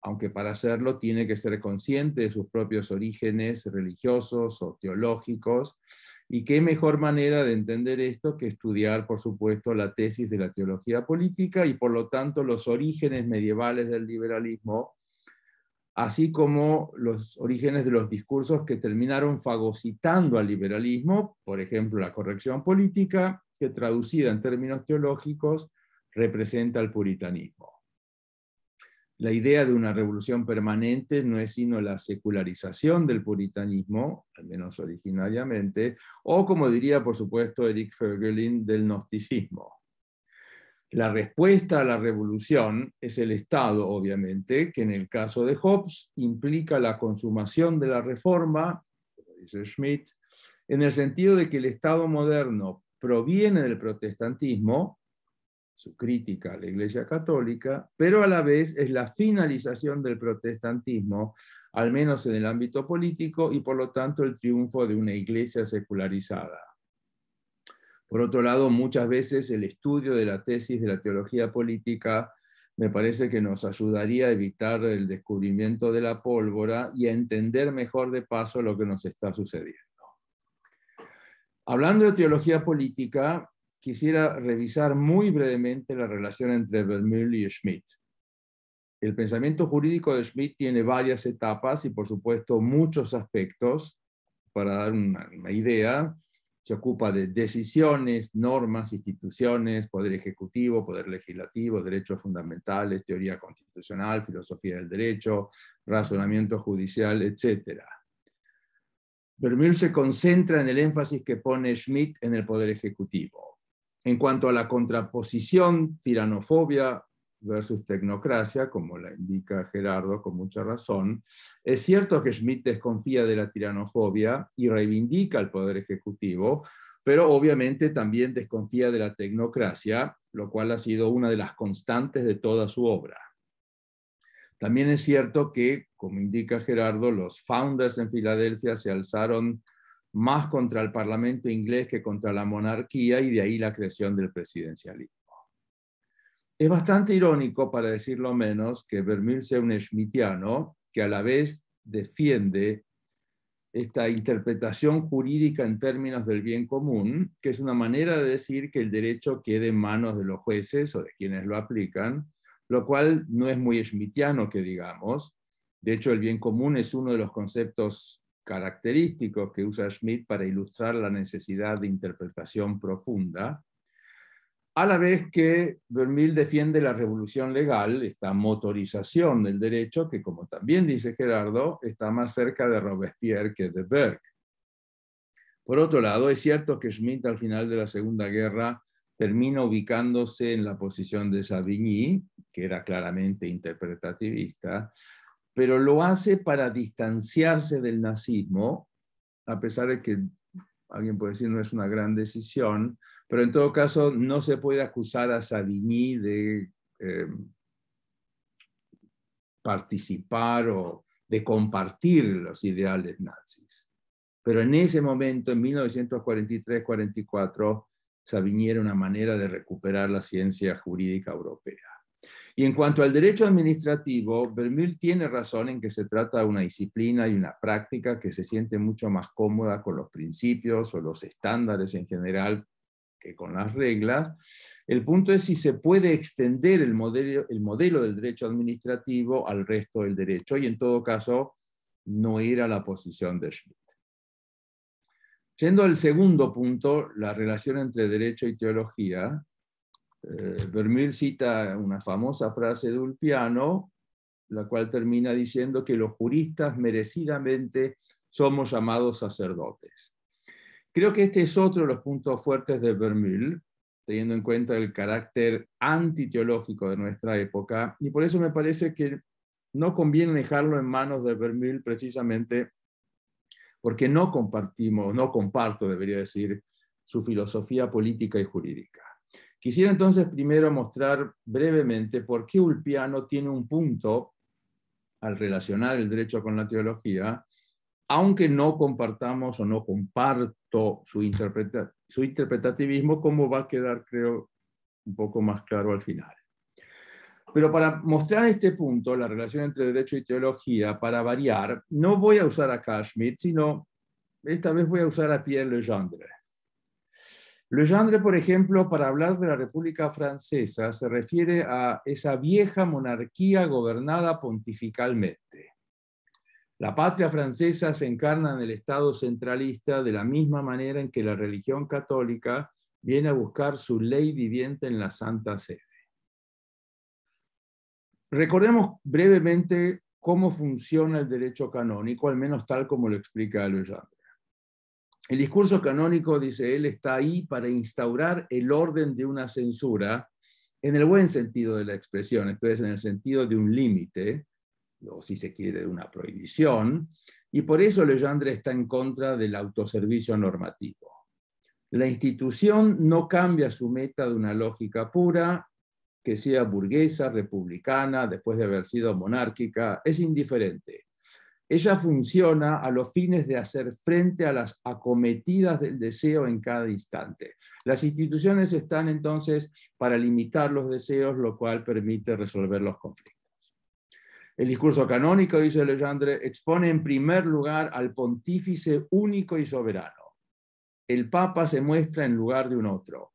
aunque para hacerlo tiene que ser consciente de sus propios orígenes religiosos o teológicos. Y qué mejor manera de entender esto que estudiar, por supuesto, la tesis de la teología política y, por lo tanto, los orígenes medievales del liberalismo así como los orígenes de los discursos que terminaron fagocitando al liberalismo, por ejemplo, la corrección política, que traducida en términos teológicos representa el puritanismo. La idea de una revolución permanente no es sino la secularización del puritanismo, al menos originariamente, o como diría por supuesto Eric Fergelin, del gnosticismo. La respuesta a la revolución es el Estado, obviamente, que en el caso de Hobbes implica la consumación de la reforma, dice Schmidt, en el sentido de que el Estado moderno proviene del protestantismo, su crítica a la Iglesia Católica, pero a la vez es la finalización del protestantismo, al menos en el ámbito político, y por lo tanto el triunfo de una Iglesia secularizada. Por otro lado, muchas veces el estudio de la tesis de la teología política me parece que nos ayudaría a evitar el descubrimiento de la pólvora y a entender mejor de paso lo que nos está sucediendo. Hablando de teología política, quisiera revisar muy brevemente la relación entre Vermeul y Schmitt. El pensamiento jurídico de Schmitt tiene varias etapas y, por supuesto, muchos aspectos. Para dar una idea, se ocupa de decisiones, normas, instituciones, poder ejecutivo, poder legislativo, derechos fundamentales, teoría constitucional, filosofía del derecho, razonamiento judicial, etc. Vermeer se concentra en el énfasis que pone Schmidt en el poder ejecutivo. En cuanto a la contraposición tiranofobia versus tecnocracia, como la indica Gerardo con mucha razón. Es cierto que Smith desconfía de la tiranofobia y reivindica el poder ejecutivo, pero obviamente también desconfía de la tecnocracia, lo cual ha sido una de las constantes de toda su obra. También es cierto que, como indica Gerardo, los founders en Filadelfia se alzaron más contra el Parlamento inglés que contra la monarquía y de ahí la creación del presidencialismo. Es bastante irónico, para decirlo menos, que Vermeer sea un schmittiano que a la vez defiende esta interpretación jurídica en términos del bien común, que es una manera de decir que el derecho quede en manos de los jueces o de quienes lo aplican, lo cual no es muy schmittiano que digamos. De hecho, el bien común es uno de los conceptos característicos que usa Schmitt para ilustrar la necesidad de interpretación profunda a la vez que Vermil defiende la revolución legal, esta motorización del derecho, que como también dice Gerardo, está más cerca de Robespierre que de Berg. Por otro lado, es cierto que Schmitt al final de la Segunda Guerra termina ubicándose en la posición de Savigny, que era claramente interpretativista, pero lo hace para distanciarse del nazismo, a pesar de que alguien puede decir no es una gran decisión, pero en todo caso, no se puede acusar a Savigny de eh, participar o de compartir los ideales nazis. Pero en ese momento, en 1943-44, Savigny era una manera de recuperar la ciencia jurídica europea. Y en cuanto al derecho administrativo, Vermeer tiene razón en que se trata de una disciplina y una práctica que se siente mucho más cómoda con los principios o los estándares en general que con las reglas. El punto es si se puede extender el modelo, el modelo del derecho administrativo al resto del derecho y en todo caso no era la posición de Schmidt Yendo al segundo punto, la relación entre derecho y teología, eh, cita una famosa frase de Ulpiano, la cual termina diciendo que los juristas merecidamente somos llamados sacerdotes. Creo que este es otro de los puntos fuertes de Vermil, teniendo en cuenta el carácter antiteológico de nuestra época, y por eso me parece que no conviene dejarlo en manos de Vermil, precisamente porque no compartimos, no comparto, debería decir, su filosofía política y jurídica. Quisiera entonces primero mostrar brevemente por qué Ulpiano tiene un punto al relacionar el derecho con la teología aunque no compartamos o no comparto su, interpretativismo, como va a quedar, creo, un poco más claro al final. Pero para mostrar este punto, la relación entre derecho y teología, para variar, no voy a usar a Kashmir, sino esta vez voy a usar a Pierre Legendre. Legendre, por ejemplo, para hablar de la República Francesa, se refiere a esa vieja monarquía gobernada pontificalmente. La patria francesa se encarna en el Estado centralista de la misma manera en que la religión católica viene a buscar su ley viviente en la Santa Sede. Recordemos brevemente cómo funciona el derecho canónico, al menos tal como lo explica Alejandra. El discurso canónico, dice él, está ahí para instaurar el orden de una censura, en el buen sentido de la expresión, esto en el sentido de un límite, o si se quiere, de una prohibición, y por eso Leandre está en contra del autoservicio normativo. La institución no cambia su meta de una lógica pura, que sea burguesa, republicana, después de haber sido monárquica, es indiferente. Ella funciona a los fines de hacer frente a las acometidas del deseo en cada instante. Las instituciones están entonces para limitar los deseos, lo cual permite resolver los conflictos. El discurso canónico, dice Legendre, expone en primer lugar al pontífice único y soberano. El Papa se muestra en lugar de un otro.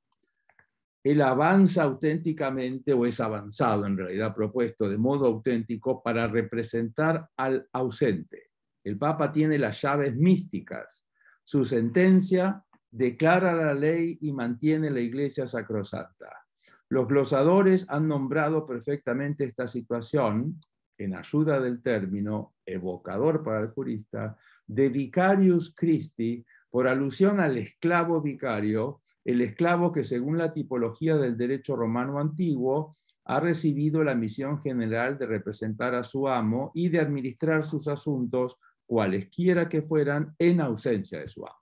Él avanza auténticamente, o es avanzado en realidad, propuesto de modo auténtico para representar al ausente. El Papa tiene las llaves místicas. Su sentencia declara la ley y mantiene la iglesia sacrosanta. Los glosadores han nombrado perfectamente esta situación en ayuda del término evocador para el jurista, de vicarius Christi, por alusión al esclavo vicario, el esclavo que según la tipología del derecho romano antiguo ha recibido la misión general de representar a su amo y de administrar sus asuntos, cualesquiera que fueran, en ausencia de su amo.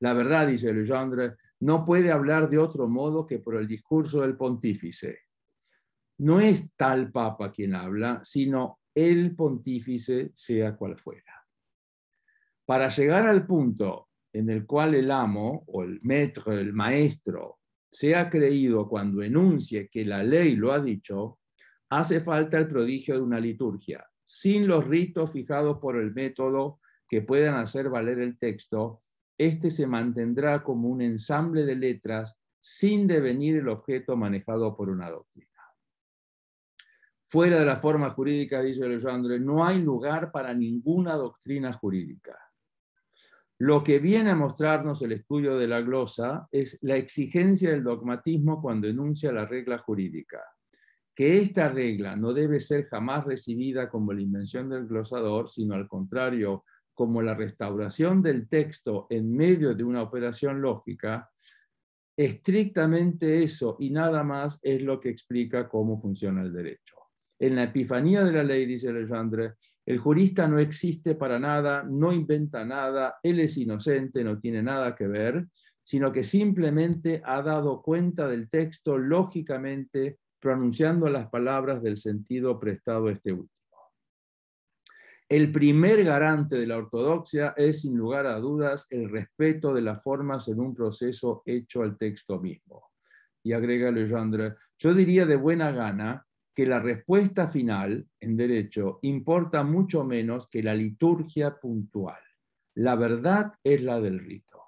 La verdad, dice Legendre, no puede hablar de otro modo que por el discurso del pontífice, no es tal papa quien habla, sino el pontífice sea cual fuera. Para llegar al punto en el cual el amo o el maestro, el maestro, sea creído cuando enuncie que la ley lo ha dicho, hace falta el prodigio de una liturgia, sin los ritos fijados por el método que puedan hacer valer el texto, este se mantendrá como un ensamble de letras sin devenir el objeto manejado por una doctrina fuera de la forma jurídica, dice Alejandro, no hay lugar para ninguna doctrina jurídica. Lo que viene a mostrarnos el estudio de la glosa es la exigencia del dogmatismo cuando enuncia la regla jurídica, que esta regla no debe ser jamás recibida como la invención del glosador, sino al contrario, como la restauración del texto en medio de una operación lógica, estrictamente eso y nada más es lo que explica cómo funciona el derecho. En la epifanía de la ley, dice Legendre, el jurista no existe para nada, no inventa nada, él es inocente, no tiene nada que ver, sino que simplemente ha dado cuenta del texto lógicamente pronunciando las palabras del sentido prestado a este último. El primer garante de la ortodoxia es, sin lugar a dudas, el respeto de las formas en un proceso hecho al texto mismo. Y agrega Legendre, yo diría de buena gana que la respuesta final en derecho importa mucho menos que la liturgia puntual. La verdad es la del rito.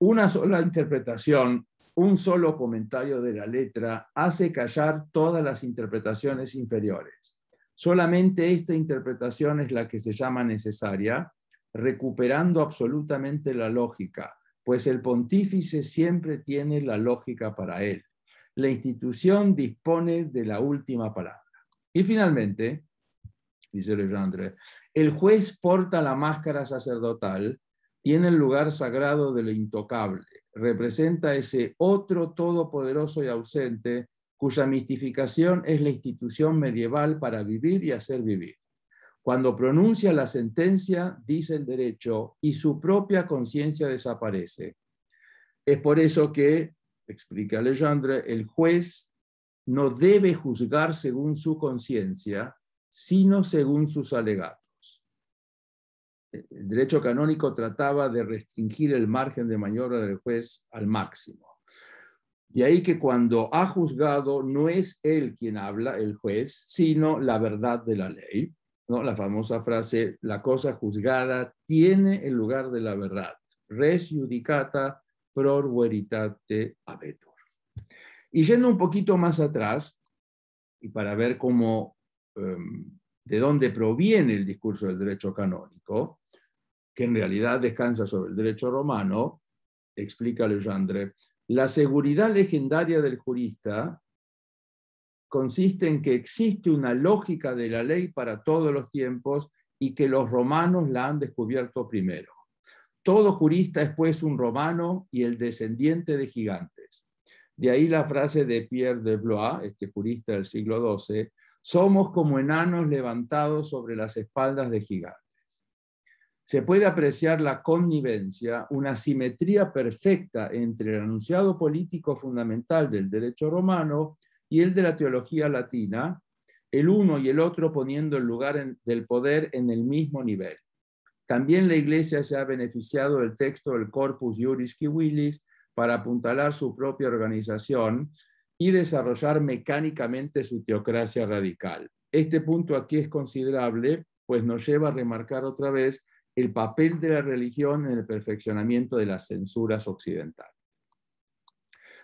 Una sola interpretación, un solo comentario de la letra hace callar todas las interpretaciones inferiores. Solamente esta interpretación es la que se llama necesaria, recuperando absolutamente la lógica, pues el pontífice siempre tiene la lógica para él la institución dispone de la última palabra. Y finalmente, dice Legendre, el juez porta la máscara sacerdotal, tiene el lugar sagrado de lo intocable, representa ese otro todopoderoso y ausente cuya mistificación es la institución medieval para vivir y hacer vivir. Cuando pronuncia la sentencia, dice el derecho, y su propia conciencia desaparece. Es por eso que explica Legendre el juez no debe juzgar según su conciencia, sino según sus alegatos. El derecho canónico trataba de restringir el margen de maniobra del juez al máximo. Y ahí que cuando ha juzgado no es él quien habla, el juez, sino la verdad de la ley. ¿no? La famosa frase, la cosa juzgada tiene el lugar de la verdad. Res judicata pror abetur. Y yendo un poquito más atrás, y para ver cómo, em, de dónde proviene el discurso del derecho canónico, que en realidad descansa sobre el derecho romano, explica Legendre, la seguridad legendaria del jurista consiste en que existe una lógica de la ley para todos los tiempos y que los romanos la han descubierto primero. Todo jurista es pues un romano y el descendiente de gigantes. De ahí la frase de Pierre de Blois, este jurista del siglo XII, somos como enanos levantados sobre las espaldas de gigantes. Se puede apreciar la connivencia, una simetría perfecta entre el anunciado político fundamental del derecho romano y el de la teología latina, el uno y el otro poniendo el lugar del poder en el mismo nivel. También la Iglesia se ha beneficiado del texto del Corpus Juris Civilis para apuntalar su propia organización y desarrollar mecánicamente su teocracia radical. Este punto aquí es considerable, pues nos lleva a remarcar otra vez el papel de la religión en el perfeccionamiento de las censuras occidentales.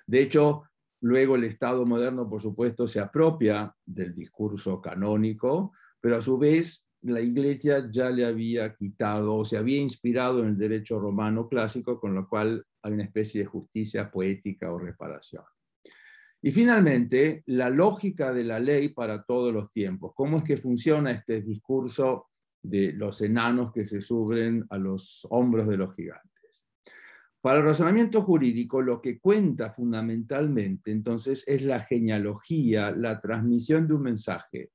De hecho, luego el Estado moderno, por supuesto, se apropia del discurso canónico, pero a su vez la Iglesia ya le había quitado o se había inspirado en el derecho romano clásico, con lo cual hay una especie de justicia poética o reparación. Y finalmente, la lógica de la ley para todos los tiempos. ¿Cómo es que funciona este discurso de los enanos que se suben a los hombros de los gigantes? Para el razonamiento jurídico, lo que cuenta fundamentalmente entonces es la genealogía, la transmisión de un mensaje,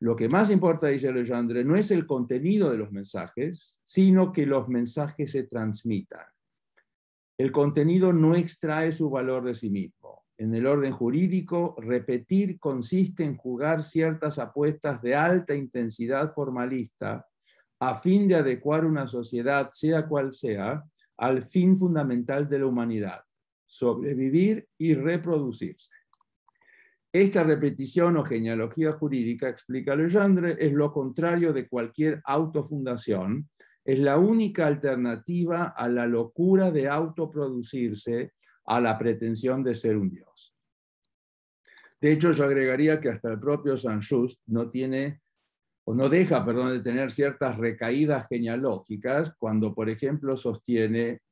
lo que más importa, dice Alejandro no es el contenido de los mensajes, sino que los mensajes se transmitan. El contenido no extrae su valor de sí mismo. En el orden jurídico, repetir consiste en jugar ciertas apuestas de alta intensidad formalista a fin de adecuar una sociedad, sea cual sea, al fin fundamental de la humanidad, sobrevivir y reproducirse. Esta repetición o genealogía jurídica, explica Legendre, es lo contrario de cualquier autofundación, es la única alternativa a la locura de autoproducirse, a la pretensión de ser un dios. De hecho, yo agregaría que hasta el propio San Just no tiene o no deja, perdón, de tener ciertas recaídas genealógicas cuando, por ejemplo, sostiene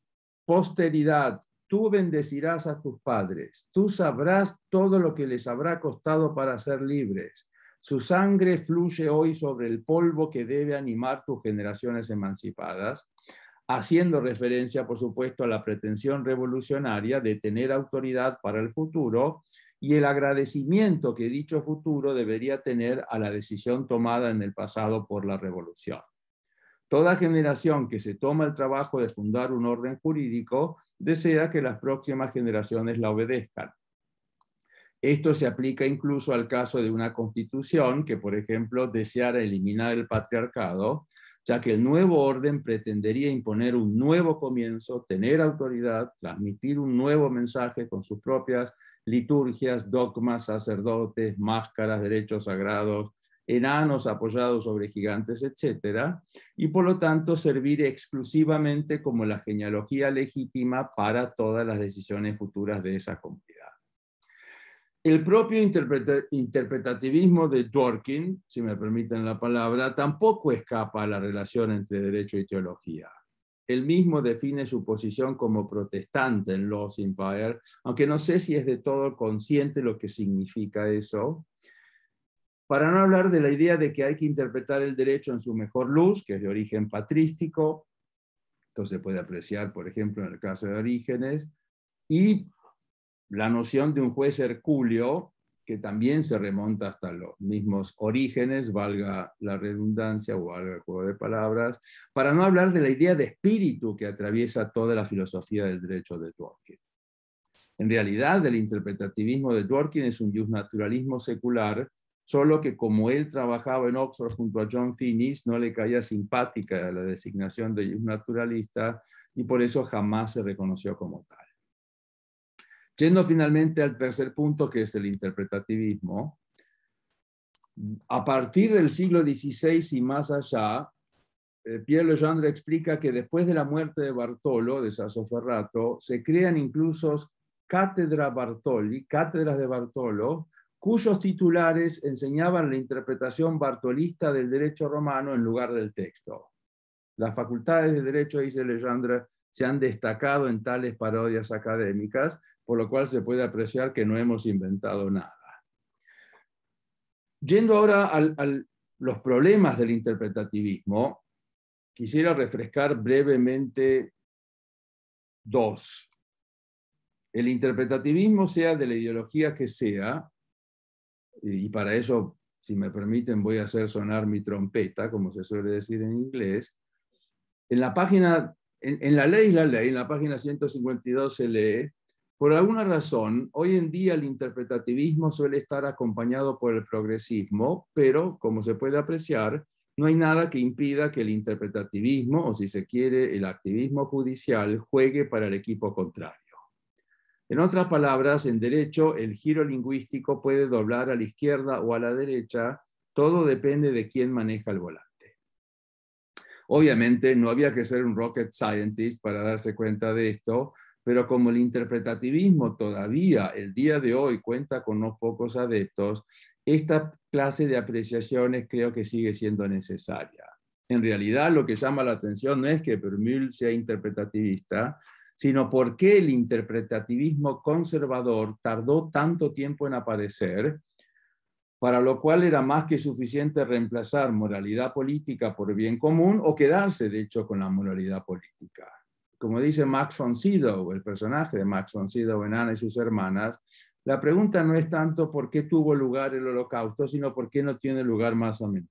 posteridad tú bendecirás a tus padres, tú sabrás todo lo que les habrá costado para ser libres. Su sangre fluye hoy sobre el polvo que debe animar tus generaciones emancipadas, haciendo referencia, por supuesto, a la pretensión revolucionaria de tener autoridad para el futuro y el agradecimiento que dicho futuro debería tener a la decisión tomada en el pasado por la revolución. Toda generación que se toma el trabajo de fundar un orden jurídico desea que las próximas generaciones la obedezcan. Esto se aplica incluso al caso de una constitución que, por ejemplo, deseara eliminar el patriarcado, ya que el nuevo orden pretendería imponer un nuevo comienzo, tener autoridad, transmitir un nuevo mensaje con sus propias liturgias, dogmas, sacerdotes, máscaras, derechos sagrados, enanos apoyados sobre gigantes, etcétera, Y por lo tanto servir exclusivamente como la genealogía legítima para todas las decisiones futuras de esa comunidad. El propio interpretativismo de Dworkin, si me permiten la palabra, tampoco escapa a la relación entre derecho y teología. Él mismo define su posición como protestante en los Empire, aunque no sé si es de todo consciente lo que significa eso. Para no hablar de la idea de que hay que interpretar el derecho en su mejor luz, que es de origen patrístico, esto se puede apreciar, por ejemplo, en el caso de Orígenes, y la noción de un juez hercúleo, que también se remonta hasta los mismos orígenes, valga la redundancia o valga el juego de palabras, para no hablar de la idea de espíritu que atraviesa toda la filosofía del derecho de Dworkin. En realidad, el interpretativismo de Dworkin es un naturalismo secular solo que como él trabajaba en Oxford junto a John Finnis, no le caía simpática la designación de un naturalista y por eso jamás se reconoció como tal. Yendo finalmente al tercer punto, que es el interpretativismo, a partir del siglo XVI y más allá, eh, Pierre Legendre explica que después de la muerte de Bartolo, de Sassoferrato, se crean incluso cátedra Bartoli, cátedras de Bartolo, cuyos titulares enseñaban la interpretación bartolista del derecho romano en lugar del texto. Las facultades de derecho, dice Legendre, se han destacado en tales parodias académicas, por lo cual se puede apreciar que no hemos inventado nada. Yendo ahora a los problemas del interpretativismo, quisiera refrescar brevemente dos. El interpretativismo, sea de la ideología que sea, y para eso, si me permiten, voy a hacer sonar mi trompeta, como se suele decir en inglés. En la página, en, la ley, la ley, en la página 152 se lee, por alguna razón, hoy en día el interpretativismo suele estar acompañado por el progresismo, pero como se puede apreciar, no hay nada que impida que el interpretativismo, o si se quiere, el activismo judicial, juegue para el equipo contrario. En otras palabras, en derecho, el giro lingüístico puede doblar a la izquierda o a la derecha, todo depende de quién maneja el volante. Obviamente, no había que ser un rocket scientist para darse cuenta de esto, pero como el interpretativismo todavía el día de hoy cuenta con no pocos adeptos, esta clase de apreciaciones creo que sigue siendo necesaria. En realidad, lo que llama la atención no es que Vermeul sea interpretativista, sino por qué el interpretativismo conservador tardó tanto tiempo en aparecer, para lo cual era más que suficiente reemplazar moralidad política por bien común o quedarse, de hecho, con la moralidad política. Como dice Max von Sydow, el personaje de Max von Sydow en Ana y sus hermanas, la pregunta no es tanto por qué tuvo lugar el holocausto, sino por qué no tiene lugar más o menos.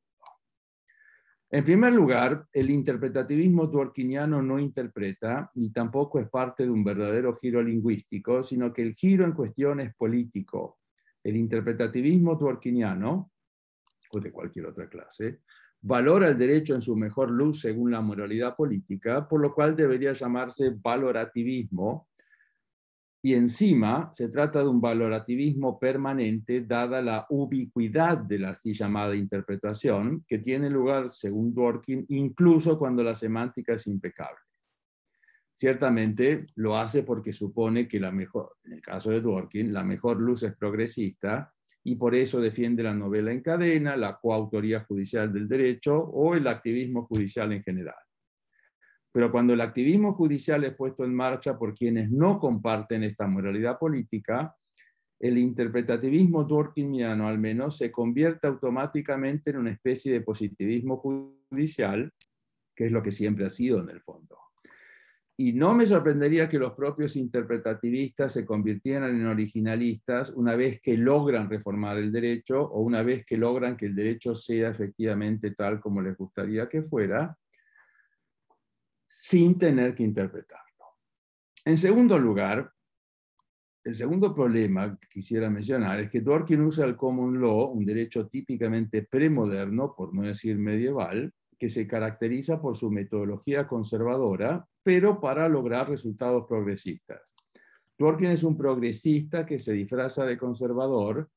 En primer lugar, el interpretativismo tuorquiniano no interpreta ni tampoco es parte de un verdadero giro lingüístico, sino que el giro en cuestión es político. El interpretativismo tuorquiniano, o de cualquier otra clase, valora el derecho en su mejor luz según la moralidad política, por lo cual debería llamarse valorativismo y encima se trata de un valorativismo permanente dada la ubicuidad de la así llamada interpretación que tiene lugar, según Dworkin, incluso cuando la semántica es impecable. Ciertamente lo hace porque supone que la mejor, en el caso de Dworkin, la mejor luz es progresista y por eso defiende la novela en cadena, la coautoría judicial del derecho o el activismo judicial en general. Pero cuando el activismo judicial es puesto en marcha por quienes no comparten esta moralidad política, el interpretativismo dorkiniano al menos se convierte automáticamente en una especie de positivismo judicial, que es lo que siempre ha sido en el fondo. Y no me sorprendería que los propios interpretativistas se convirtieran en originalistas una vez que logran reformar el derecho o una vez que logran que el derecho sea efectivamente tal como les gustaría que fuera, sin tener que interpretarlo. En segundo lugar, el segundo problema que quisiera mencionar es que Dworkin usa el common law, un derecho típicamente premoderno, por no decir medieval, que se caracteriza por su metodología conservadora, pero para lograr resultados progresistas. Dworkin es un progresista que se disfraza de conservador,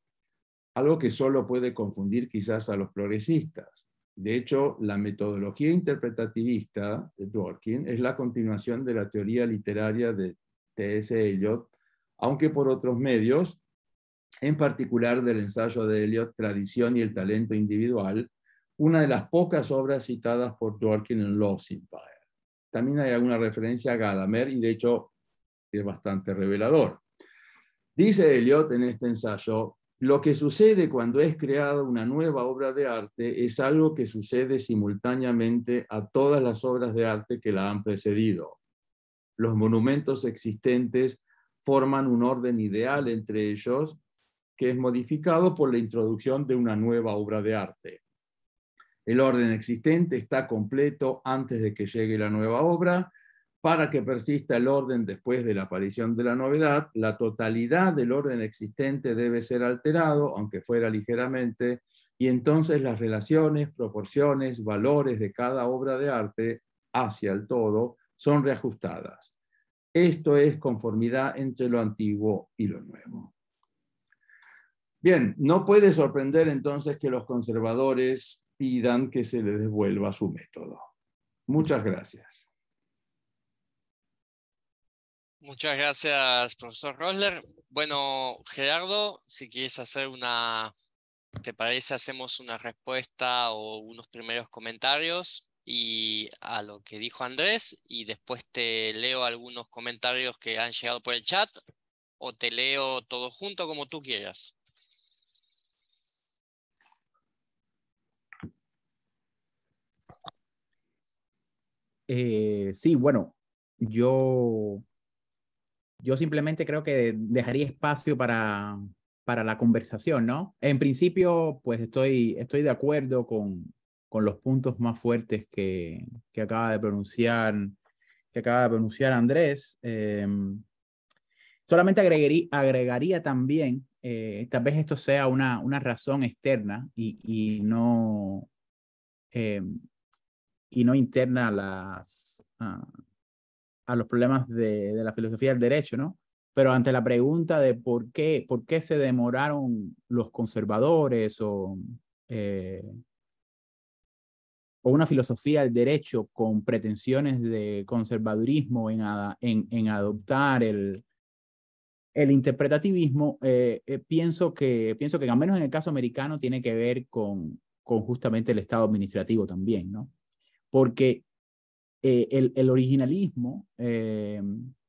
algo que solo puede confundir quizás a los progresistas. De hecho, la metodología interpretativista de Dworkin es la continuación de la teoría literaria de T.S. Eliot, aunque por otros medios, en particular del ensayo de Eliot Tradición y el talento individual, una de las pocas obras citadas por Dworkin en Lost Empire. También hay alguna referencia a Gadamer y de hecho es bastante revelador. Dice Eliot en este ensayo lo que sucede cuando es creada una nueva obra de arte es algo que sucede simultáneamente a todas las obras de arte que la han precedido. Los monumentos existentes forman un orden ideal entre ellos que es modificado por la introducción de una nueva obra de arte. El orden existente está completo antes de que llegue la nueva obra para que persista el orden después de la aparición de la novedad, la totalidad del orden existente debe ser alterado, aunque fuera ligeramente, y entonces las relaciones, proporciones, valores de cada obra de arte hacia el todo son reajustadas. Esto es conformidad entre lo antiguo y lo nuevo. Bien, no puede sorprender entonces que los conservadores pidan que se les devuelva su método. Muchas gracias. Muchas gracias, profesor Rosler. Bueno, Gerardo, si quieres hacer una, ¿te parece hacemos una respuesta o unos primeros comentarios y a lo que dijo Andrés y después te leo algunos comentarios que han llegado por el chat o te leo todo junto como tú quieras? Eh, sí, bueno, yo yo simplemente creo que dejaría espacio para, para la conversación, ¿no? En principio, pues estoy, estoy de acuerdo con, los puntos más fuertes que, acaba de pronunciar que acaba de pronunciar Andrés. Em, solamente agregaría, agregaría también, eh, tal vez esto sea una, una razón externa y, no, em, y no interna a las, a los problemas de, la filosofía del derecho, ¿no? Pero ante la pregunta de por qué, por qué se demoraron los conservadores o, eh, o una filosofía del derecho con pretensiones de conservadurismo en, en, adoptar el, el interpretativismo, eh, eh, pienso, que, pienso que al menos en el caso americano tiene que ver con, con justamente el Estado administrativo también, ¿no? Porque eh, el, originalismo, eh,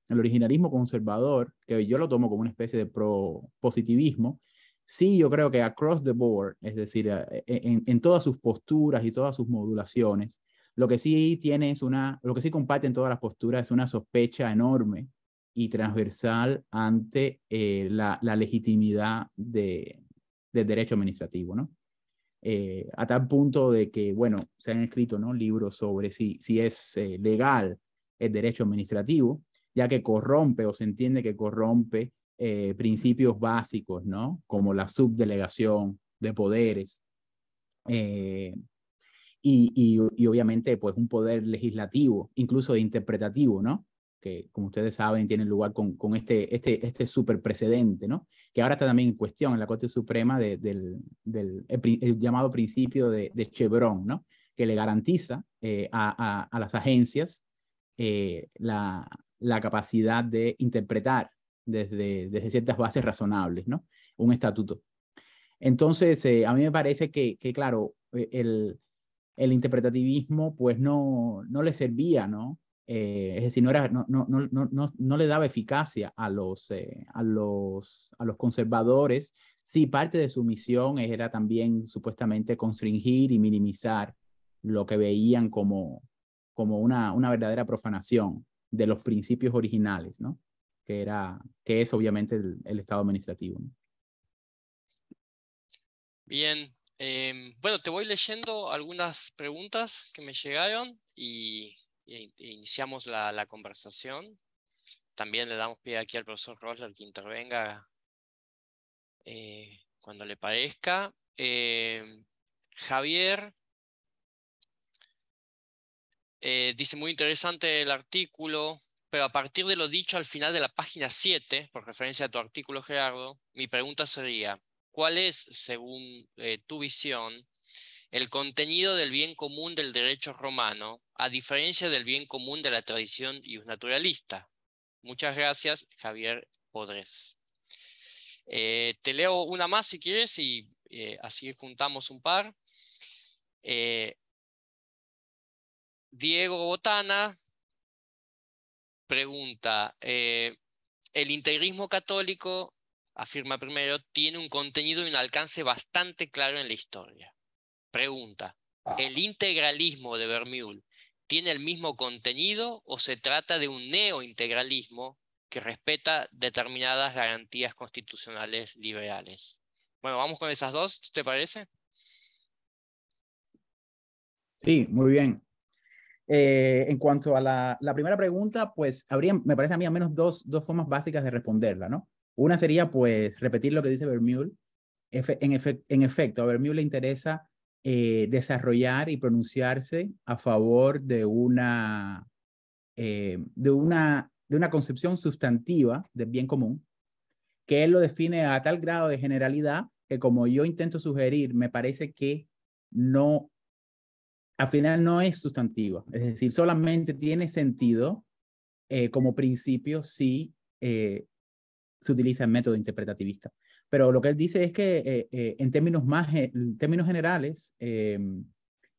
el originalismo conservador, que yo lo tomo como una especie de pro positivismo, sí yo creo que across the board, es decir, eh, en, todas sus posturas y todas sus modulaciones, lo que sí tiene es una, lo que sí en todas las posturas es una sospecha enorme y transversal ante la, legitimidad de, del derecho administrativo, ¿no? Eh, a tal punto de que, bueno, se han escrito ¿no? libros sobre si, si es eh, legal el derecho administrativo, ya que corrompe o se entiende que corrompe eh, principios básicos, ¿no? Como la subdelegación de poderes. Y, y, obviamente, pues un poder legislativo, incluso interpretativo, ¿no? que como ustedes saben tiene lugar con, este, este, este super precedente, ¿no? que ahora está también en cuestión en la Corte Suprema del, llamado principio de, Chevron, ¿no? que le garantiza eh, a, las agencias eh, la, capacidad de interpretar desde, desde ciertas bases razonables ¿no? un estatuto. Entonces, eh, a mí me parece que, claro, el, interpretativismo pues no, no le servía, ¿no? Eh, es decir, no, era, no, no, no, le daba eficacia a los, eh, a, los, a los conservadores. Sí, parte de su misión era también supuestamente constringir y minimizar lo que veían como, como una, una verdadera profanación de los principios originales, ¿no? Que, era, que es obviamente el, Estado administrativo. Bien, em, bueno, te voy leyendo algunas preguntas que me llegaron y iniciamos la, conversación. También le damos pie aquí al profesor Rosler que intervenga eh, cuando le parezca. Eh, Javier eh, dice muy interesante el artículo, pero a partir de lo dicho al final de la página 7, por referencia a tu artículo Gerardo, mi pregunta sería, ¿cuál es, según tu visión, el contenido del bien común del derecho romano, a diferencia del bien común de la tradición naturalista. Muchas gracias, Javier Podres. Eh, te leo una más si quieres y eh, así juntamos un par. Eh, Diego Botana pregunta, el integrismo católico, afirma primero, tiene un contenido y un alcance bastante claro en la historia. Pregunta, ah. ¿el integralismo de Vermeul tiene el mismo contenido o se trata de un neointegralismo que respeta determinadas garantías constitucionales liberales? Bueno, vamos con esas dos, ¿te parece? Sí, muy bien. Eh, en cuanto a la, primera pregunta, pues habría, me parece a mí, al menos dos, dos formas básicas de responderla, ¿no? Una sería, pues, repetir lo que dice Vermeul. en, en, efecto, a Vermeul le interesa eh, desarrollar y pronunciarse a favor de una, eh, de, una, de una concepción sustantiva del bien común, que él lo define a tal grado de generalidad que como yo intento sugerir, me parece que no, al final no es sustantiva, es decir, solamente tiene sentido eh, como principio si se utiliza el método interpretativista. Pero lo que él dice es que eh, eh, en términos, más, términos generales, em,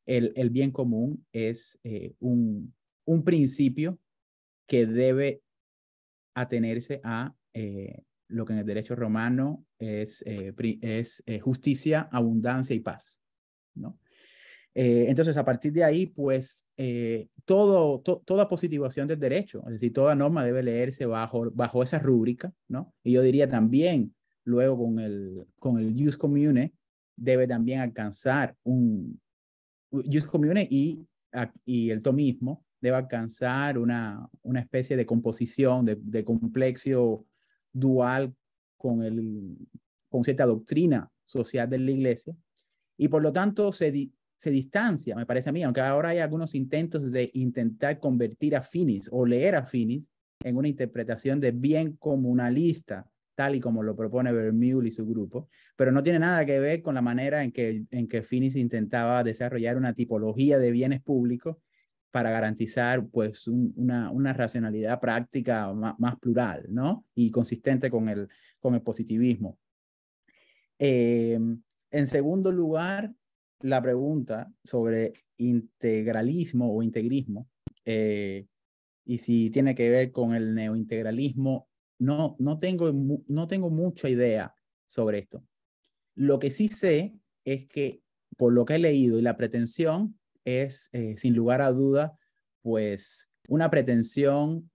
el, el, bien común es eh, un, un, principio que debe atenerse a lo que en el derecho romano es, es justicia, abundancia y paz. ¿no? entonces, a partir de ahí, pues todo, toda positivación del derecho, es decir, toda norma debe leerse bajo, bajo esa rúbrica, ¿no? Y yo diría también luego con el, con el Use Commune, debe también alcanzar un Use Commune y, y el tomismo debe alcanzar una, una especie de composición, de, de complexo dual con, el, con cierta doctrina social de la iglesia. Y por lo tanto se, se distancia, me parece a mí, aunque ahora hay algunos intentos de intentar convertir a Finis o leer a Finis en una interpretación de bien comunalista tal y como lo propone Vermeule y su grupo, pero no tiene nada que ver con la manera en que, en que Finis intentaba desarrollar una tipología de bienes públicos para garantizar pues una, una, racionalidad práctica más, plural, ¿no? Y consistente con el, con el positivismo. Eh, en segundo lugar, la pregunta sobre integralismo o integrismo eh, y si tiene que ver con el neointegralismo no, no, tengo, no tengo mucha idea sobre esto. Lo que sí sé es que, por lo que he leído, y la pretensión es, eh, sin lugar a duda, pues una pretensión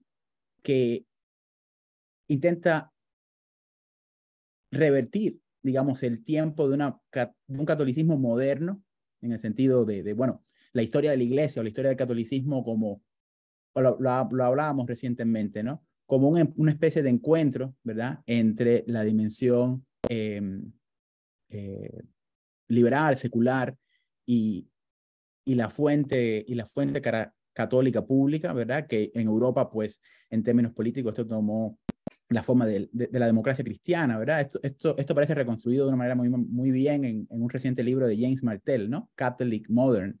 que intenta revertir, digamos, el tiempo de, una, un catolicismo moderno, en el sentido de, bueno, la historia de la iglesia o la historia del catolicismo como lo, lo, lo hablábamos recientemente, ¿no? como em, una especie de encuentro, ¿verdad?, entre la dimensión em, eh, liberal, secular y, la fuente, y la fuente católica pública, ¿verdad?, que en Europa, pues, en términos políticos, esto tomó la forma de, la democracia cristiana, ¿verdad? Esto, esto, esto, parece reconstruido de una manera muy, bien en, un reciente libro de James Martel, ¿no? Catholic Modern.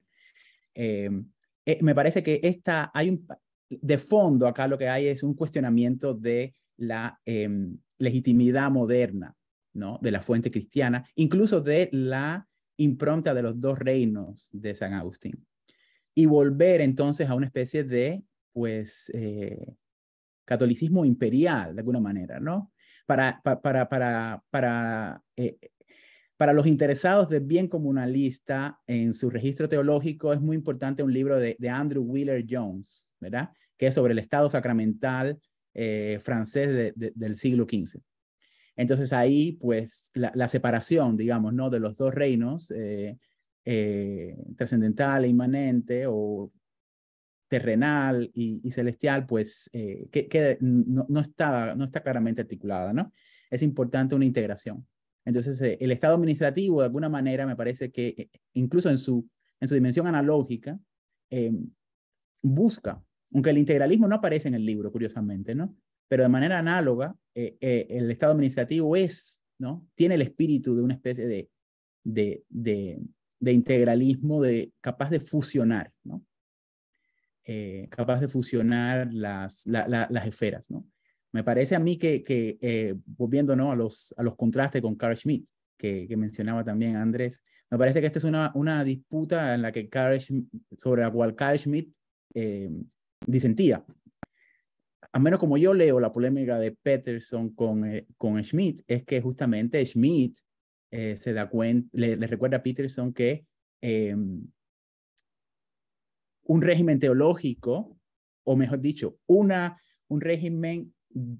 Em, eh, me parece que esta, hay un, de fondo acá lo que hay es un cuestionamiento de la em, legitimidad moderna, ¿no? De la fuente cristiana, incluso de la impronta de los dos reinos de San Agustín. Y volver entonces a una especie de, pues, eh, catolicismo imperial, de alguna manera, ¿no? Eh, para, los interesados de bien comunalista en su registro teológico es muy importante un libro de Andrew Wheeler Jones, que es sobre el estado sacramental eh, francés del siglo XV. Entonces ahí, pues, la, separación, digamos, ¿no? De los dos reinos, eh, eh, trascendental e inmanente, o terrenal y, celestial, pues, que, no, no, está, claramente articulada, ¿no? Es importante una integración. Entonces, el Estado administrativo, de alguna manera, me parece que incluso en su, en su dimensión analógica, busca aunque el integralismo no aparece en el libro, curiosamente, ¿no? Pero de manera análoga, eh, eh, el Estado administrativo es, ¿no? Tiene el espíritu de una especie de, de, integralismo de, capaz de fusionar, ¿no? Eh, capaz de fusionar las, las esferas, ¿no? Me parece a mí que, volviendo ¿no? a, los, a los contrastes con Carl Schmitt, que, mencionaba también Andrés. Me parece que esta es una, una disputa en la que sobre la cual Carl Schmitt disentía. A menos como yo leo la polémica de Peterson con, eh, con Schmidt, es que justamente Schmidt eh, se da cuenta, le, recuerda a Peterson que em, un régimen teológico, o mejor dicho, una, un régimen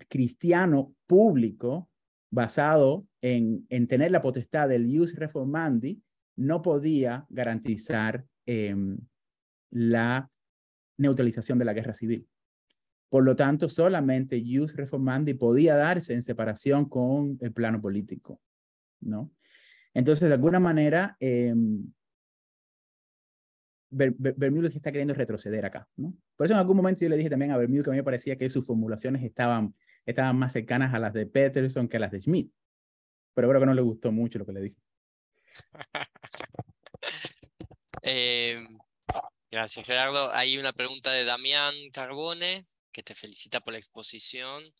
cristiano público basado en, en tener la potestad del ius reformandi, no podía garantizar em, la neutralización de la guerra civil. Por lo tanto, solamente Jus Reformandi podía darse en separación con el plano político, ¿no? Entonces, de alguna manera, eh, Bermúdez está queriendo retroceder acá, ¿no? Por eso en algún momento yo le dije también a Bermúdez que a mí me parecía que sus formulaciones estaban, estaban más cercanas a las de Peterson que a las de Schmidt. Pero creo que no le gustó mucho lo que le dije. Em, Gracias, Gerardo. Hay una pregunta de Damián Carbone, que te felicita por la exposición.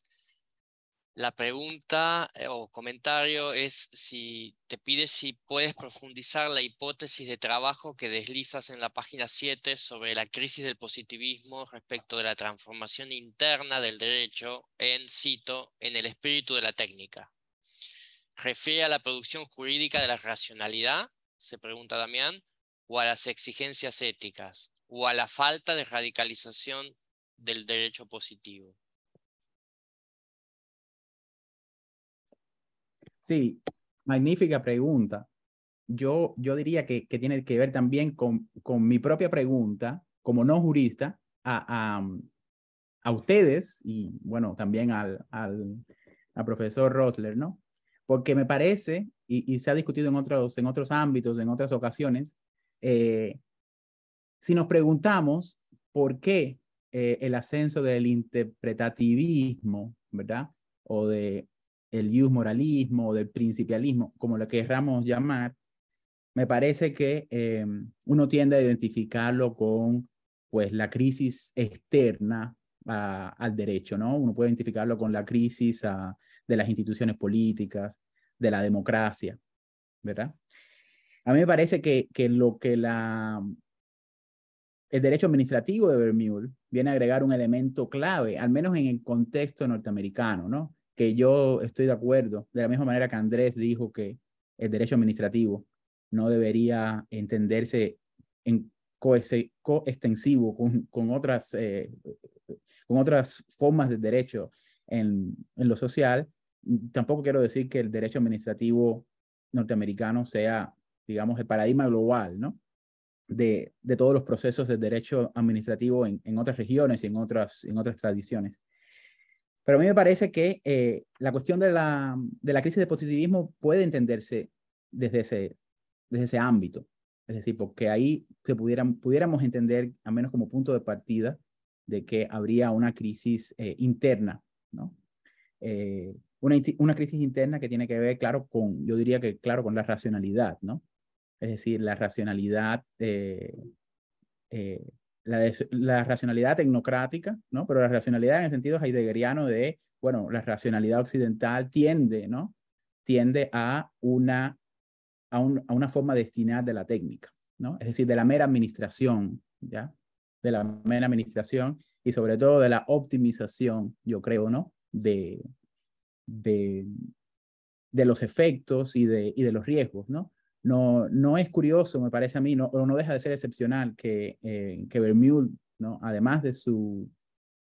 La pregunta eh, o comentario es si te pide si puedes profundizar la hipótesis de trabajo que deslizas en la página 7 sobre la crisis del positivismo respecto de la transformación interna del derecho en, cito, en el espíritu de la técnica. ¿Refiere a la producción jurídica de la racionalidad? Se pregunta Damián o a las exigencias éticas o a la falta de radicalización del derecho positivo. Sí, magnífica pregunta. Yo, yo diría que, tiene que ver también con, mi propia pregunta como no jurista a, ustedes y bueno, también al, profesor Rosler, ¿no? Porque me parece, y, se ha discutido en otros, en otros ámbitos, en otras ocasiones, eh, si nos preguntamos por qué eh, el ascenso del interpretativismo, ¿verdad? O de el o del principialismo, como lo querramos llamar, me parece que em, uno tiende a identificarlo con pues la crisis externa al derecho, ¿no? Uno puede identificarlo con la crisis de las instituciones políticas, de la democracia, ¿verdad? A mí me parece que, que lo que la, el derecho administrativo de Bermúdez viene a agregar un elemento clave, al menos en el contexto norteamericano, ¿no? Que yo estoy de acuerdo, de la misma manera que Andrés dijo que el derecho administrativo no debería entenderse en coextensivo con, con, otras, eh, con otras formas de derecho en, en lo social. Tampoco quiero decir que el derecho administrativo norteamericano sea digamos, el paradigma global, ¿no? De, de todos los procesos de derecho administrativo en, en, otras regiones y en otras, en otras tradiciones. Pero a mí me parece que eh, la cuestión de la, de la crisis de positivismo puede entenderse desde ese, desde ese ámbito. Es decir, porque ahí se pudieran, pudiéramos entender, al menos como punto de partida, de que habría una crisis eh, interna, ¿no? Eh, una, una, crisis interna que tiene que ver, claro, con, yo diría que, claro, con la racionalidad, ¿no? es decir, la racionalidad, eh, eh, la, racionalidad tecnocrática, ¿no? pero la racionalidad en el sentido heideggeriano de, bueno, la racionalidad occidental tiende, ¿no? tiende a una, a una forma destinada de la técnica, ¿no? es decir, de la mera administración, ¿ya? de la mera administración y sobre todo de la optimización, yo creo, ¿no? de, de, de los efectos y de, y de los riesgos, ¿no? no, es curioso, me parece a mí, no, no deja de ser excepcional que, eh, que Vermeule, ¿no? además de su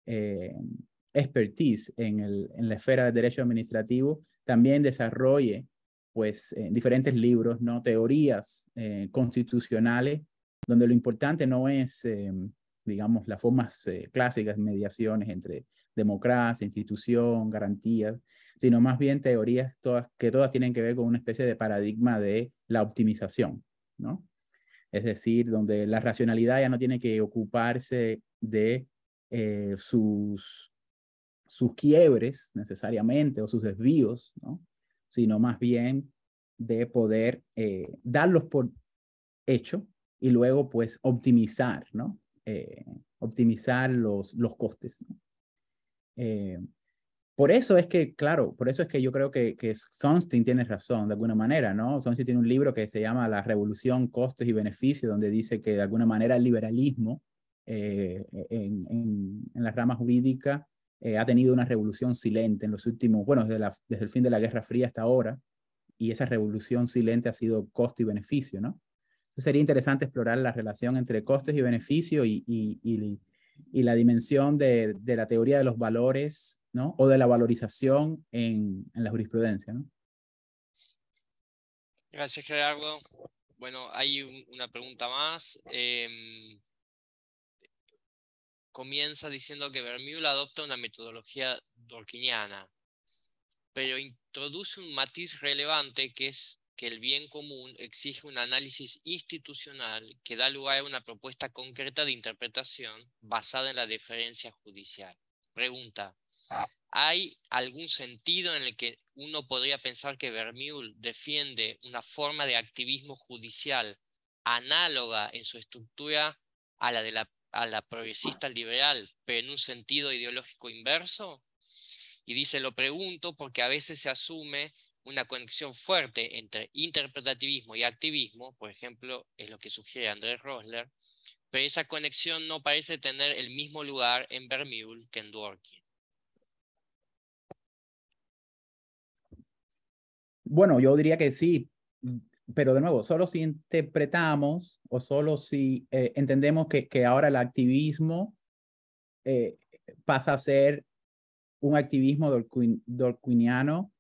eh, expertise en, el, en, la esfera del derecho administrativo, también desarrolle pues, eh, diferentes libros, ¿no? teorías eh, constitucionales, donde lo importante no es digamos, las formas eh, clásicas mediaciones entre democracia, institución, garantías, sino más bien teorías todas, que todas tienen que ver con una especie de paradigma de la optimización, ¿no? Es decir, donde la racionalidad ya no tiene que ocuparse de eh, sus, sus quiebres necesariamente o sus desvíos, ¿no? sino más bien de poder eh, darlos por hecho y luego pues optimizar, ¿no? Eh, optimizar los, los costes. Eh, por eso es que, claro, por eso es que yo creo que, que tiene razón de alguna manera, ¿no? sonstein tiene un libro que se llama La Revolución, Costes y Beneficios, donde dice que de alguna manera el liberalismo eh, en, en, en, la rama jurídica ha tenido una revolución silente en los últimos, bueno, desde, desde el fin de la Guerra Fría hasta ahora, y esa revolución silente ha sido costo y beneficio, ¿no? sería interesante explorar la relación entre costes y beneficio y, y, la dimensión de, la teoría de los valores ¿no? o de la valorización en, la jurisprudencia. Gracias, Gerardo. Bueno, hay una pregunta más. Em, comienza diciendo que Vermeul adopta una metodología dorquiniana, pero introduce un matiz relevante que es que el bien común exige un análisis institucional que da lugar a una propuesta concreta de interpretación basada en la deferencia judicial. Pregunta, ah. ¿hay algún sentido en el que uno podría pensar que Vermeul defiende una forma de activismo judicial análoga en su estructura a la de a la progresista liberal, pero en un sentido ideológico inverso? Y dice, lo pregunto porque a veces se asume una conexión fuerte entre interpretativismo y activismo, por ejemplo, es lo que sugiere Andrés Rosler, pero esa conexión no parece tener el mismo lugar en Vermeule que en Dworkin. Bueno, yo diría que sí, pero de nuevo, solo si interpretamos o solo si eh, entendemos que, que, ahora el activismo eh, pasa a ser un activismo dorquiniano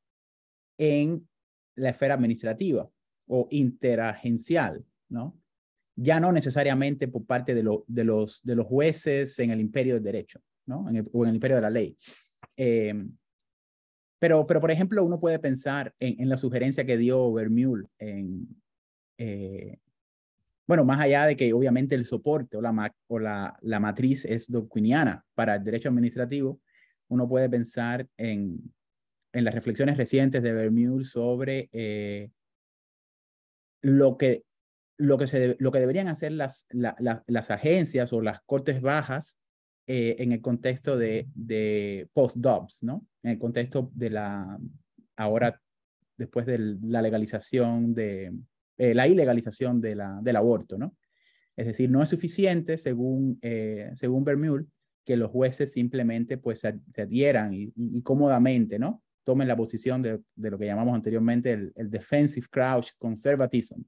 en la esfera administrativa o interagencial, ¿no? Ya no necesariamente por parte de, de, los, de los jueces en el imperio del derecho, ¿no? o en el imperio de la ley. Em, pero, pero, por ejemplo, uno puede pensar en, la sugerencia que dio Vermeul en, eh, bueno, más allá de que obviamente el soporte o la, o la, la matriz es doquiniana para el derecho administrativo, uno puede pensar en, en las reflexiones recientes de Vermeule sobre eh, lo, que, lo, que se, lo que deberían hacer las, las agencias o las cortes bajas eh, en el contexto de, de post dobs ¿no? En el contexto de la, ahora después de la legalización de, eh, la ilegalización de la, del aborto, ¿no? Es decir, no es suficiente, según, eh, según que los jueces simplemente pues se adhieran y cómodamente, ¿no? tomen la posición de, de lo que llamamos anteriormente el, defensive crouch conservatism,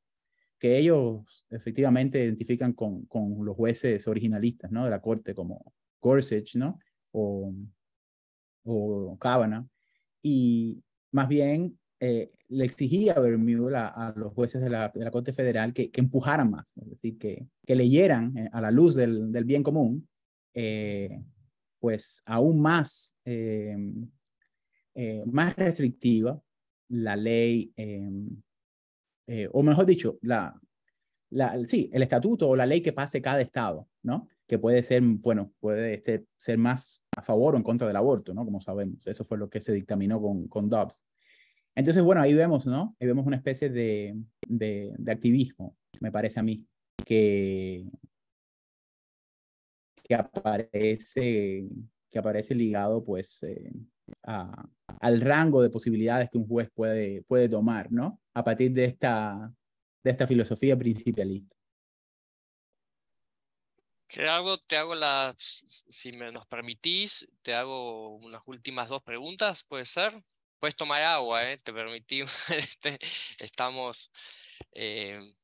que ellos efectivamente identifican con, con, los jueces originalistas ¿no? de la corte como Gorsuch ¿no? o, o Kavanaugh, y más bien eh, le exigía a Bermuda a, los jueces de la, Corte Federal que, empujaran más, es decir, que, que leyeran eh, a la luz del, del bien común, eh, pues aún más eh, más restrictiva, la ley, em, eh, o mejor dicho, la, sí, el estatuto o la ley que pase cada estado, ¿no? Que puede ser, bueno, puede este, ser más a favor o en contra del aborto, ¿no? Como sabemos, eso fue lo que se dictaminó con, con Dobbs. Entonces, bueno, ahí vemos, ¿no? vemos una especie de, activismo, me parece a mí, que, que, aparece, que aparece ligado, pues, eh, al rango de posibilidades que un juez puede, puede tomar, ¿no? A partir de esta, de esta filosofía principalista. Gerardo, te hago las, si me nos permitís, te hago unas últimas dos preguntas, ¿puede ser? Puedes tomar agua, ¿eh? Te permitimos este, estamos... Eh,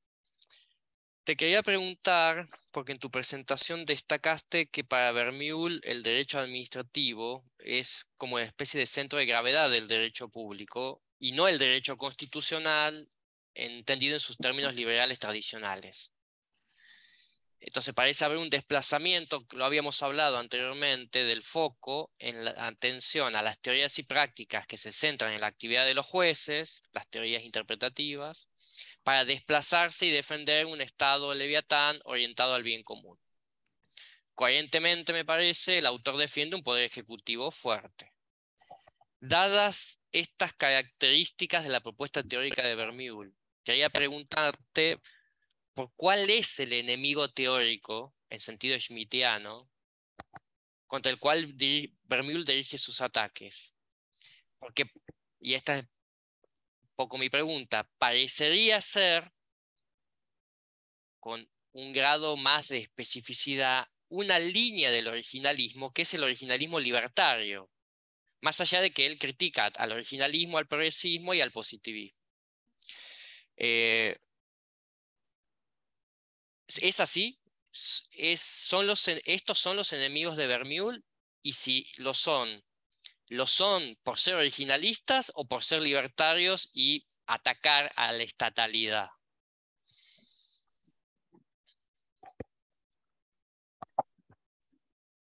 te quería preguntar, porque en tu presentación destacaste que para Vermeul el derecho administrativo es como una especie de centro de gravedad del derecho público y no el derecho constitucional entendido en sus términos liberales tradicionales. Entonces parece haber un desplazamiento, lo habíamos hablado anteriormente, del foco en la atención a las teorías y prácticas que se centran en la actividad de los jueces, las teorías interpretativas, para desplazarse y defender un Estado leviatán orientado al bien común. Coherentemente, me parece, el autor defiende un poder ejecutivo fuerte. Dadas estas características de la propuesta teórica de Vermeul, quería preguntarte por cuál es el enemigo teórico, en sentido schmittiano, contra el cual Vermeul dirige sus ataques. Porque, y esta es poco mi pregunta, parecería ser con un grado más de especificidad una línea del originalismo que es el originalismo libertario, más allá de que él critica al originalismo, al progresismo y al positivismo. Eh, ¿Es así? Es, son los, ¿Estos son los enemigos de Vermeul? Y si lo son, lo son por ser originalistas o por ser libertarios y atacar a la estatalidad.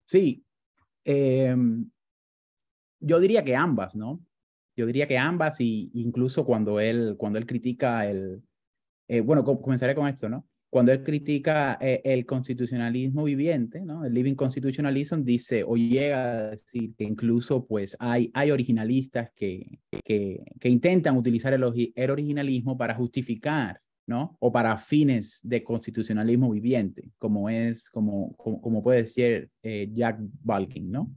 Sí, em, yo diría que ambas, ¿no? Yo diría que ambas, y incluso cuando él, cuando él critica el... Eh, bueno, comenzaré con esto, ¿no? cuando él critica eh, el constitucionalismo viviente, ¿no? el living constitutionalism, dice o llega a decir que incluso pues, hay, hay originalistas que, que, intentan utilizar el, originalismo para justificar ¿no? o para fines de constitucionalismo viviente, como, es, como, como, puede ser eh, Jack Balkin. ¿no?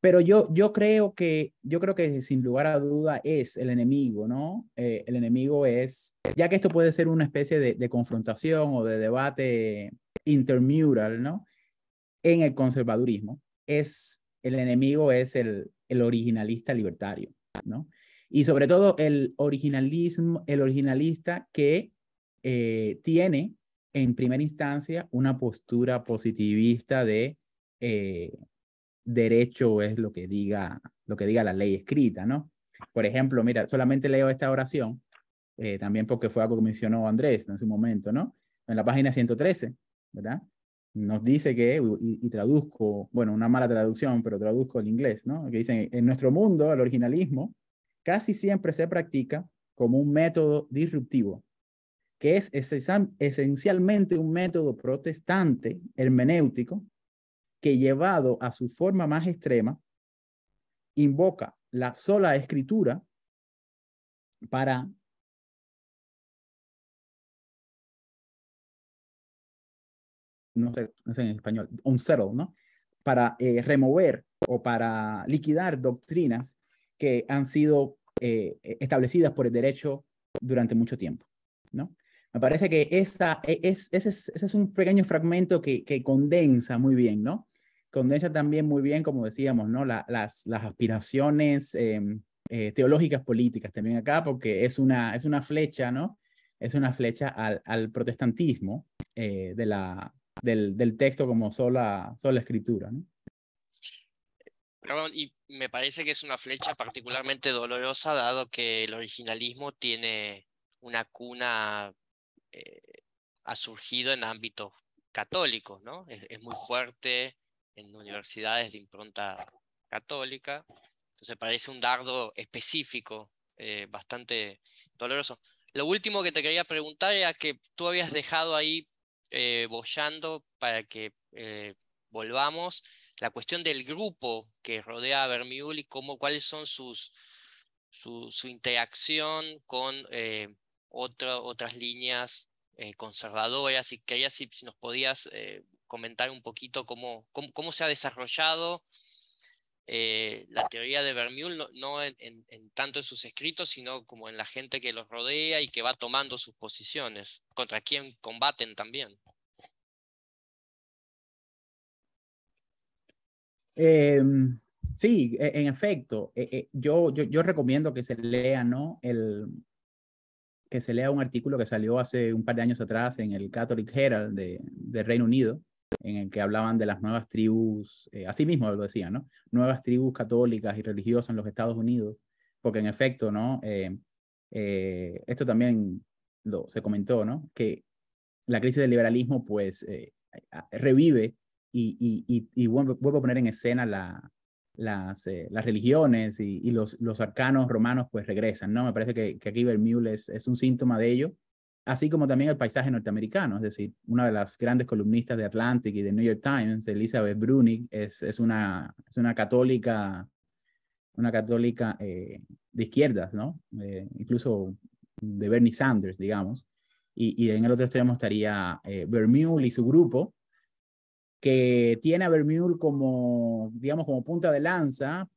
Pero yo, yo, creo que, yo creo que sin lugar a duda es el enemigo, ¿no? Eh, el enemigo es, ya que esto puede ser una especie de, confrontación o de debate intermural, ¿no? En el conservadurismo, es el enemigo es el, el originalista libertario, ¿no? Y sobre todo el originalismo, el originalista que eh, tiene en primera instancia una postura positivista de eh, derecho es lo que diga, lo que diga la ley escrita, ¿no? Por ejemplo, mira, solamente leo esta oración, eh, también porque fue algo que mencionó Andrés en su momento, ¿no? En la página 113, ¿verdad? Nos dice que, y, traduzco, bueno, una mala traducción, pero traduzco el inglés, ¿no? Que dicen, en nuestro mundo, el originalismo casi siempre se practica como un método disruptivo, que es esencialmente un método protestante hermenéutico que llevado a su forma más extrema, invoca la sola escritura para no sé, en español, ¿no? Para eh, remover o para liquidar doctrinas que han sido eh, establecidas por el derecho durante mucho tiempo, ¿no? Me parece que esa, e, es, ese, es, un pequeño fragmento que, que, condensa muy bien, ¿no? Condensa también muy bien, como decíamos, ¿no? las, las, aspiraciones em, eh, teológicas políticas también acá, porque es una, es una flecha, ¿no? Es una flecha al, protestantismo eh, de la, del, texto como sola, sola escritura, Perdón, y me parece que es una flecha particularmente dolorosa, dado que el originalismo tiene una cuna eh, ha surgido en ámbitos católicos, ¿no? Es, muy fuerte en universidades de impronta católica, entonces parece un dardo específico, eh, bastante doloroso. Lo último que te quería preguntar era que tú habías dejado ahí eh, bollando para que eh, volvamos la cuestión del grupo que rodea a Bermiul y cómo, cuáles son sus, su, interacción con otras líneas eh, así y quería si, nos podías eh, comentar un poquito cómo, cómo, se ha desarrollado eh, la teoría de Vermeul, no, en, tanto en sus escritos, sino como en la gente que los rodea y que va tomando sus posiciones, contra quien combaten también. Em, sí, e, en efecto, e, e, yo, yo, recomiendo que se lea ¿no? el, que se lea un artículo que salió hace un par de años atrás en el Catholic Herald de, Reino Unido, en el que hablaban de las nuevas tribus, eh, así mismo lo decían, ¿no? Nuevas tribus católicas y religiosas en los Estados Unidos, porque en efecto, ¿no? Eh, eh, esto también lo, se comentó, ¿no? Que la crisis del liberalismo, pues, revive y, y, a poner en escena la, las, eh, las religiones y, los, arcanos romanos pues regresan, ¿no? Me parece que, que aquí Vermeule es, un síntoma de ello, así como también el paisaje norteamericano, es decir, una de las grandes columnistas de Atlantic y de New York Times, Elizabeth Brunig, es, una, católica, una católica eh, de izquierdas, ¿no? Eh, incluso de Bernie Sanders, digamos. Y, en el otro extremo estaría eh, y su grupo, que tiene a Vermeule como, digamos, como punta de lanza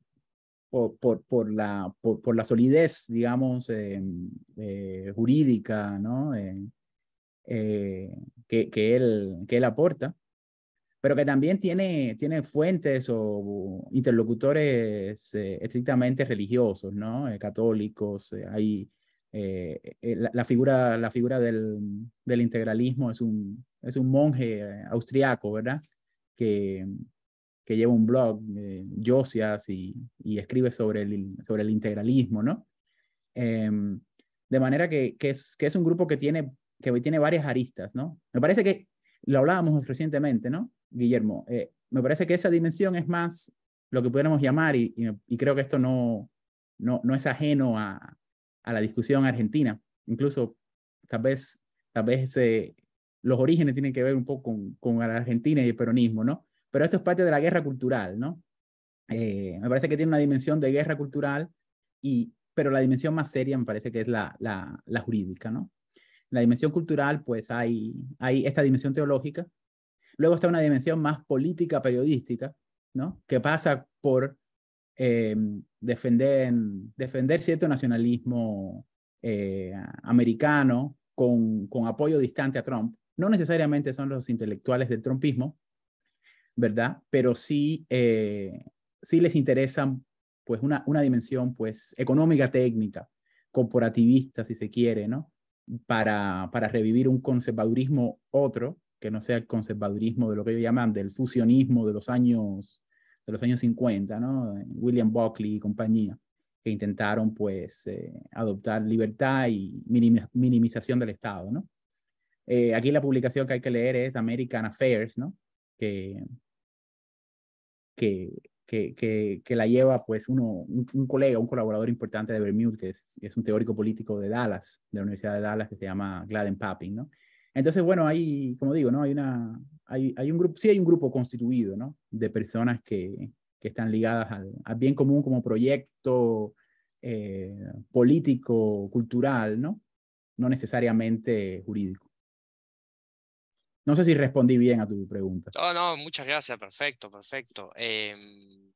por, por, la, por, la solidez, digamos, em, eh, jurídica, ¿no? Eh, eh, que, que, él, que él aporta, pero que también tiene, tiene fuentes o interlocutores estrictamente religiosos, ¿no? católicos, hay eh, eh, la, figura, la figura del, integralismo es un, es un monje eh, austriaco, ¿verdad? Que, que lleva un blog, eh, y, y, escribe sobre el, sobre el integralismo, ¿no? Em, de manera que, es, un grupo que tiene, que tiene varias aristas, ¿no? Me parece que, lo hablábamos recientemente, ¿no? Guillermo, me parece que esa dimensión es más lo que pudiéramos llamar, y, y creo que esto no, no, no es ajeno a, a la discusión argentina. Incluso tal vez, tal vez los orígenes tienen que ver un poco con, la Argentina y el peronismo, ¿no? Pero esto es parte de la guerra cultural, ¿no? Eh, me parece que tiene una dimensión de guerra cultural, y, pero la dimensión más seria me parece que es la, la, jurídica, ¿no? La dimensión cultural, pues hay, hay esta dimensión teológica, luego está una dimensión más política periodística, ¿no? Que pasa por eh, defender, defender cierto nacionalismo eh, americano con, con, apoyo distante a Trump. No necesariamente son los intelectuales del trumpismo, ¿verdad? Pero eh, sí, les interesa pues una, una dimensión pues económica, técnica, corporativista, si se quiere, ¿no? Para, para revivir un conservadurismo otro, que no sea el conservadurismo de lo que ellos llaman del fusionismo de los años de los años 50, ¿no? William Buckley y compañía, que intentaron pues eh, adoptar libertad y minimización del Estado, ¿no? Eh, aquí la publicación que hay que leer es American Affairs, ¿no? Que, que, que, que, la lleva pues uno, un, colega, un colaborador importante de Bermude, que es, un teórico político de Dallas, de la Universidad de Dallas, que se llama Gladden Papin, ¿no? Entonces, bueno, hay, como digo, ¿no? Hay, una, hay, un grupo, sí hay un grupo constituido, ¿no? De personas que, están ligadas al, bien común como proyecto eh, político, cultural, ¿no? No necesariamente jurídico. No sé si respondí bien a tu pregunta. No, no, muchas gracias, perfecto, perfecto. Em,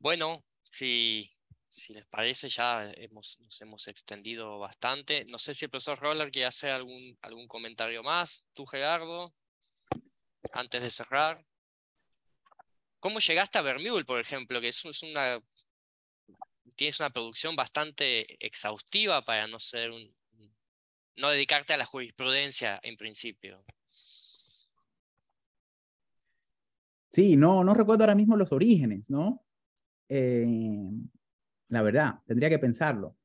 bueno, sí si les parece, ya nos hemos extendido bastante. No sé si el profesor Roller quiere hacer algún, algún comentario más. Tú, Gerardo, antes de cerrar. ¿Cómo llegaste a Vermeul, por ejemplo? Que es, una. Tienes una producción bastante exhaustiva para no ser un. No dedicarte a la jurisprudencia en principio. Sí, no, no recuerdo ahora mismo los orígenes, ¿no? Eh, la verdad, tendría que pensarlo.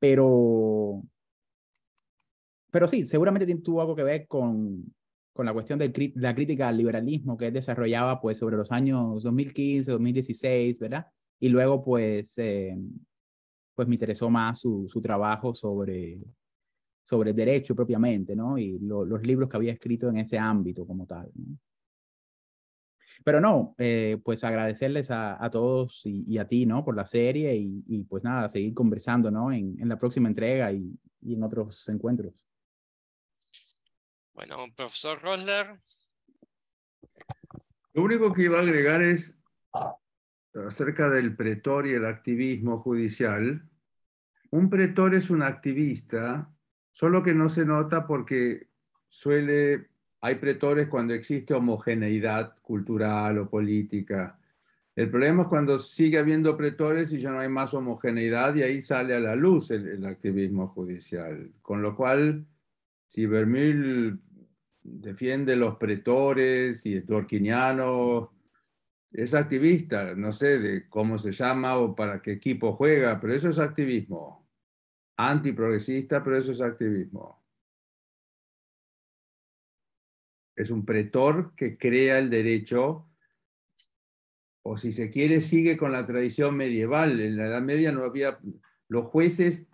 Pero, pero sí, seguramente tuvo algo que ver con, con la cuestión de la crítica al liberalismo que él desarrollaba pues sobre los años 2015, 2016, ¿verdad? Y luego pues, eh, pues me interesó más su, su trabajo sobre, sobre el derecho propiamente, ¿no? Y los libros que había escrito en ese ámbito como tal. ¿no? Pero no, eh, pues agradecerles a, a todos y, y, a ti, ¿no? Por la serie y, y pues nada, seguir conversando, ¿no? En, en la próxima entrega y, y, en otros encuentros. Bueno, profesor Rosler. Lo único que iba a agregar es acerca del pretor y el activismo judicial. Un pretor es un activista, solo que no se nota porque suele hay pretores cuando existe homogeneidad cultural o política. El problema es cuando sigue habiendo pretores y ya no hay más homogeneidad y ahí sale a la luz el, activismo judicial. Con lo cual, si Vermil defiende los pretores y es Torquiniano, es activista, no sé de cómo se llama o para qué equipo juega, pero eso es activismo. Antiprogresista, pero eso es activismo. es un pretor que crea el derecho, o si se quiere, sigue con la tradición medieval. En la Edad Media no había, los jueces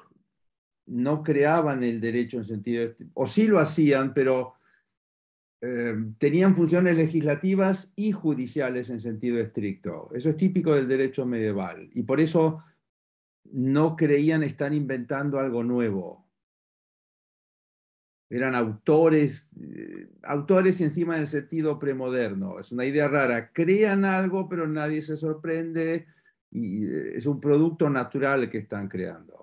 no creaban el derecho en sentido, o sí lo hacían, pero eh, tenían funciones legislativas y judiciales en sentido estricto. Eso es típico del derecho medieval y por eso no creían estar inventando algo nuevo eran autores, eh, autores encima del sentido premoderno. Es una idea rara. Crean algo, pero nadie se sorprende y eh, es un producto natural que están creando.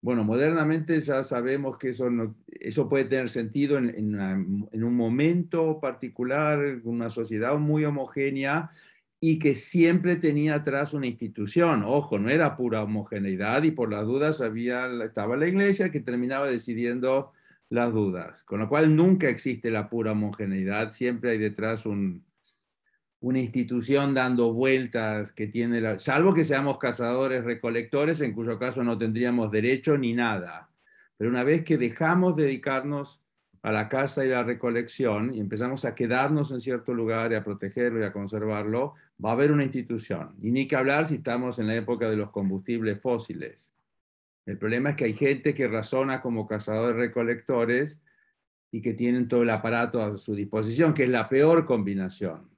Bueno, modernamente ya sabemos que eso, no, eso puede tener sentido en, un momento particular, una sociedad muy homogénea, y que siempre tenía atrás una institución. Ojo, no era pura homogeneidad y por las dudas estaba la iglesia que terminaba decidiendo las dudas, con lo cual nunca existe la pura homogeneidad, siempre hay detrás una institución dando vueltas que tiene salvo que seamos cazadores recolectores, en cuyo caso no tendríamos derecho ni nada. Pero una vez que dejamos de dedicarnos a la caza y la recolección y empezamos a quedarnos en cierto lugar y a protegerlo y a conservarlo, va a haber una institución. Y ni que hablar si estamos en la época de los combustibles fósiles. El problema es que hay gente que razona como cazadores-recolectores y que tienen todo el aparato a su disposición, que es la peor combinación.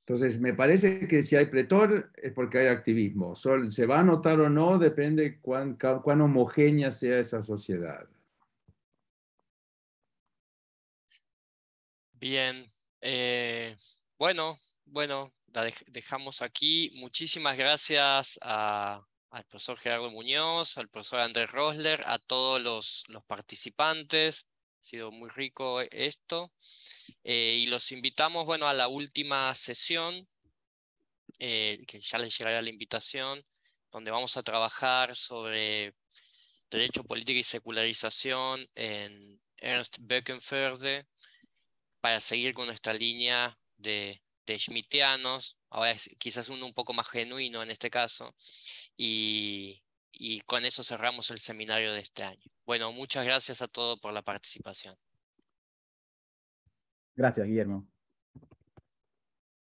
Entonces, me parece que si hay pretor es porque hay activismo. Se va a notar o no, depende cuán, cuán homogénea sea esa sociedad. Bien, eh, bueno, bueno, la dejamos aquí. Muchísimas gracias a, al profesor Gerardo Muñoz, al profesor Andrés Rosler, a todos los, participantes. Ha sido muy rico e-, esto. Eh, y los invitamos, bueno, a la última sesión, eh, que ya les llegará la invitación, donde vamos a trabajar sobre derecho, político y secularización en Ernst Beckenferde para seguir con nuestra línea de de schmittianos, ahora quizás uno un poco más genuino en este caso, y, y con eso cerramos el seminario de este año. Bueno, muchas gracias a todos por la participación. Gracias, Guillermo.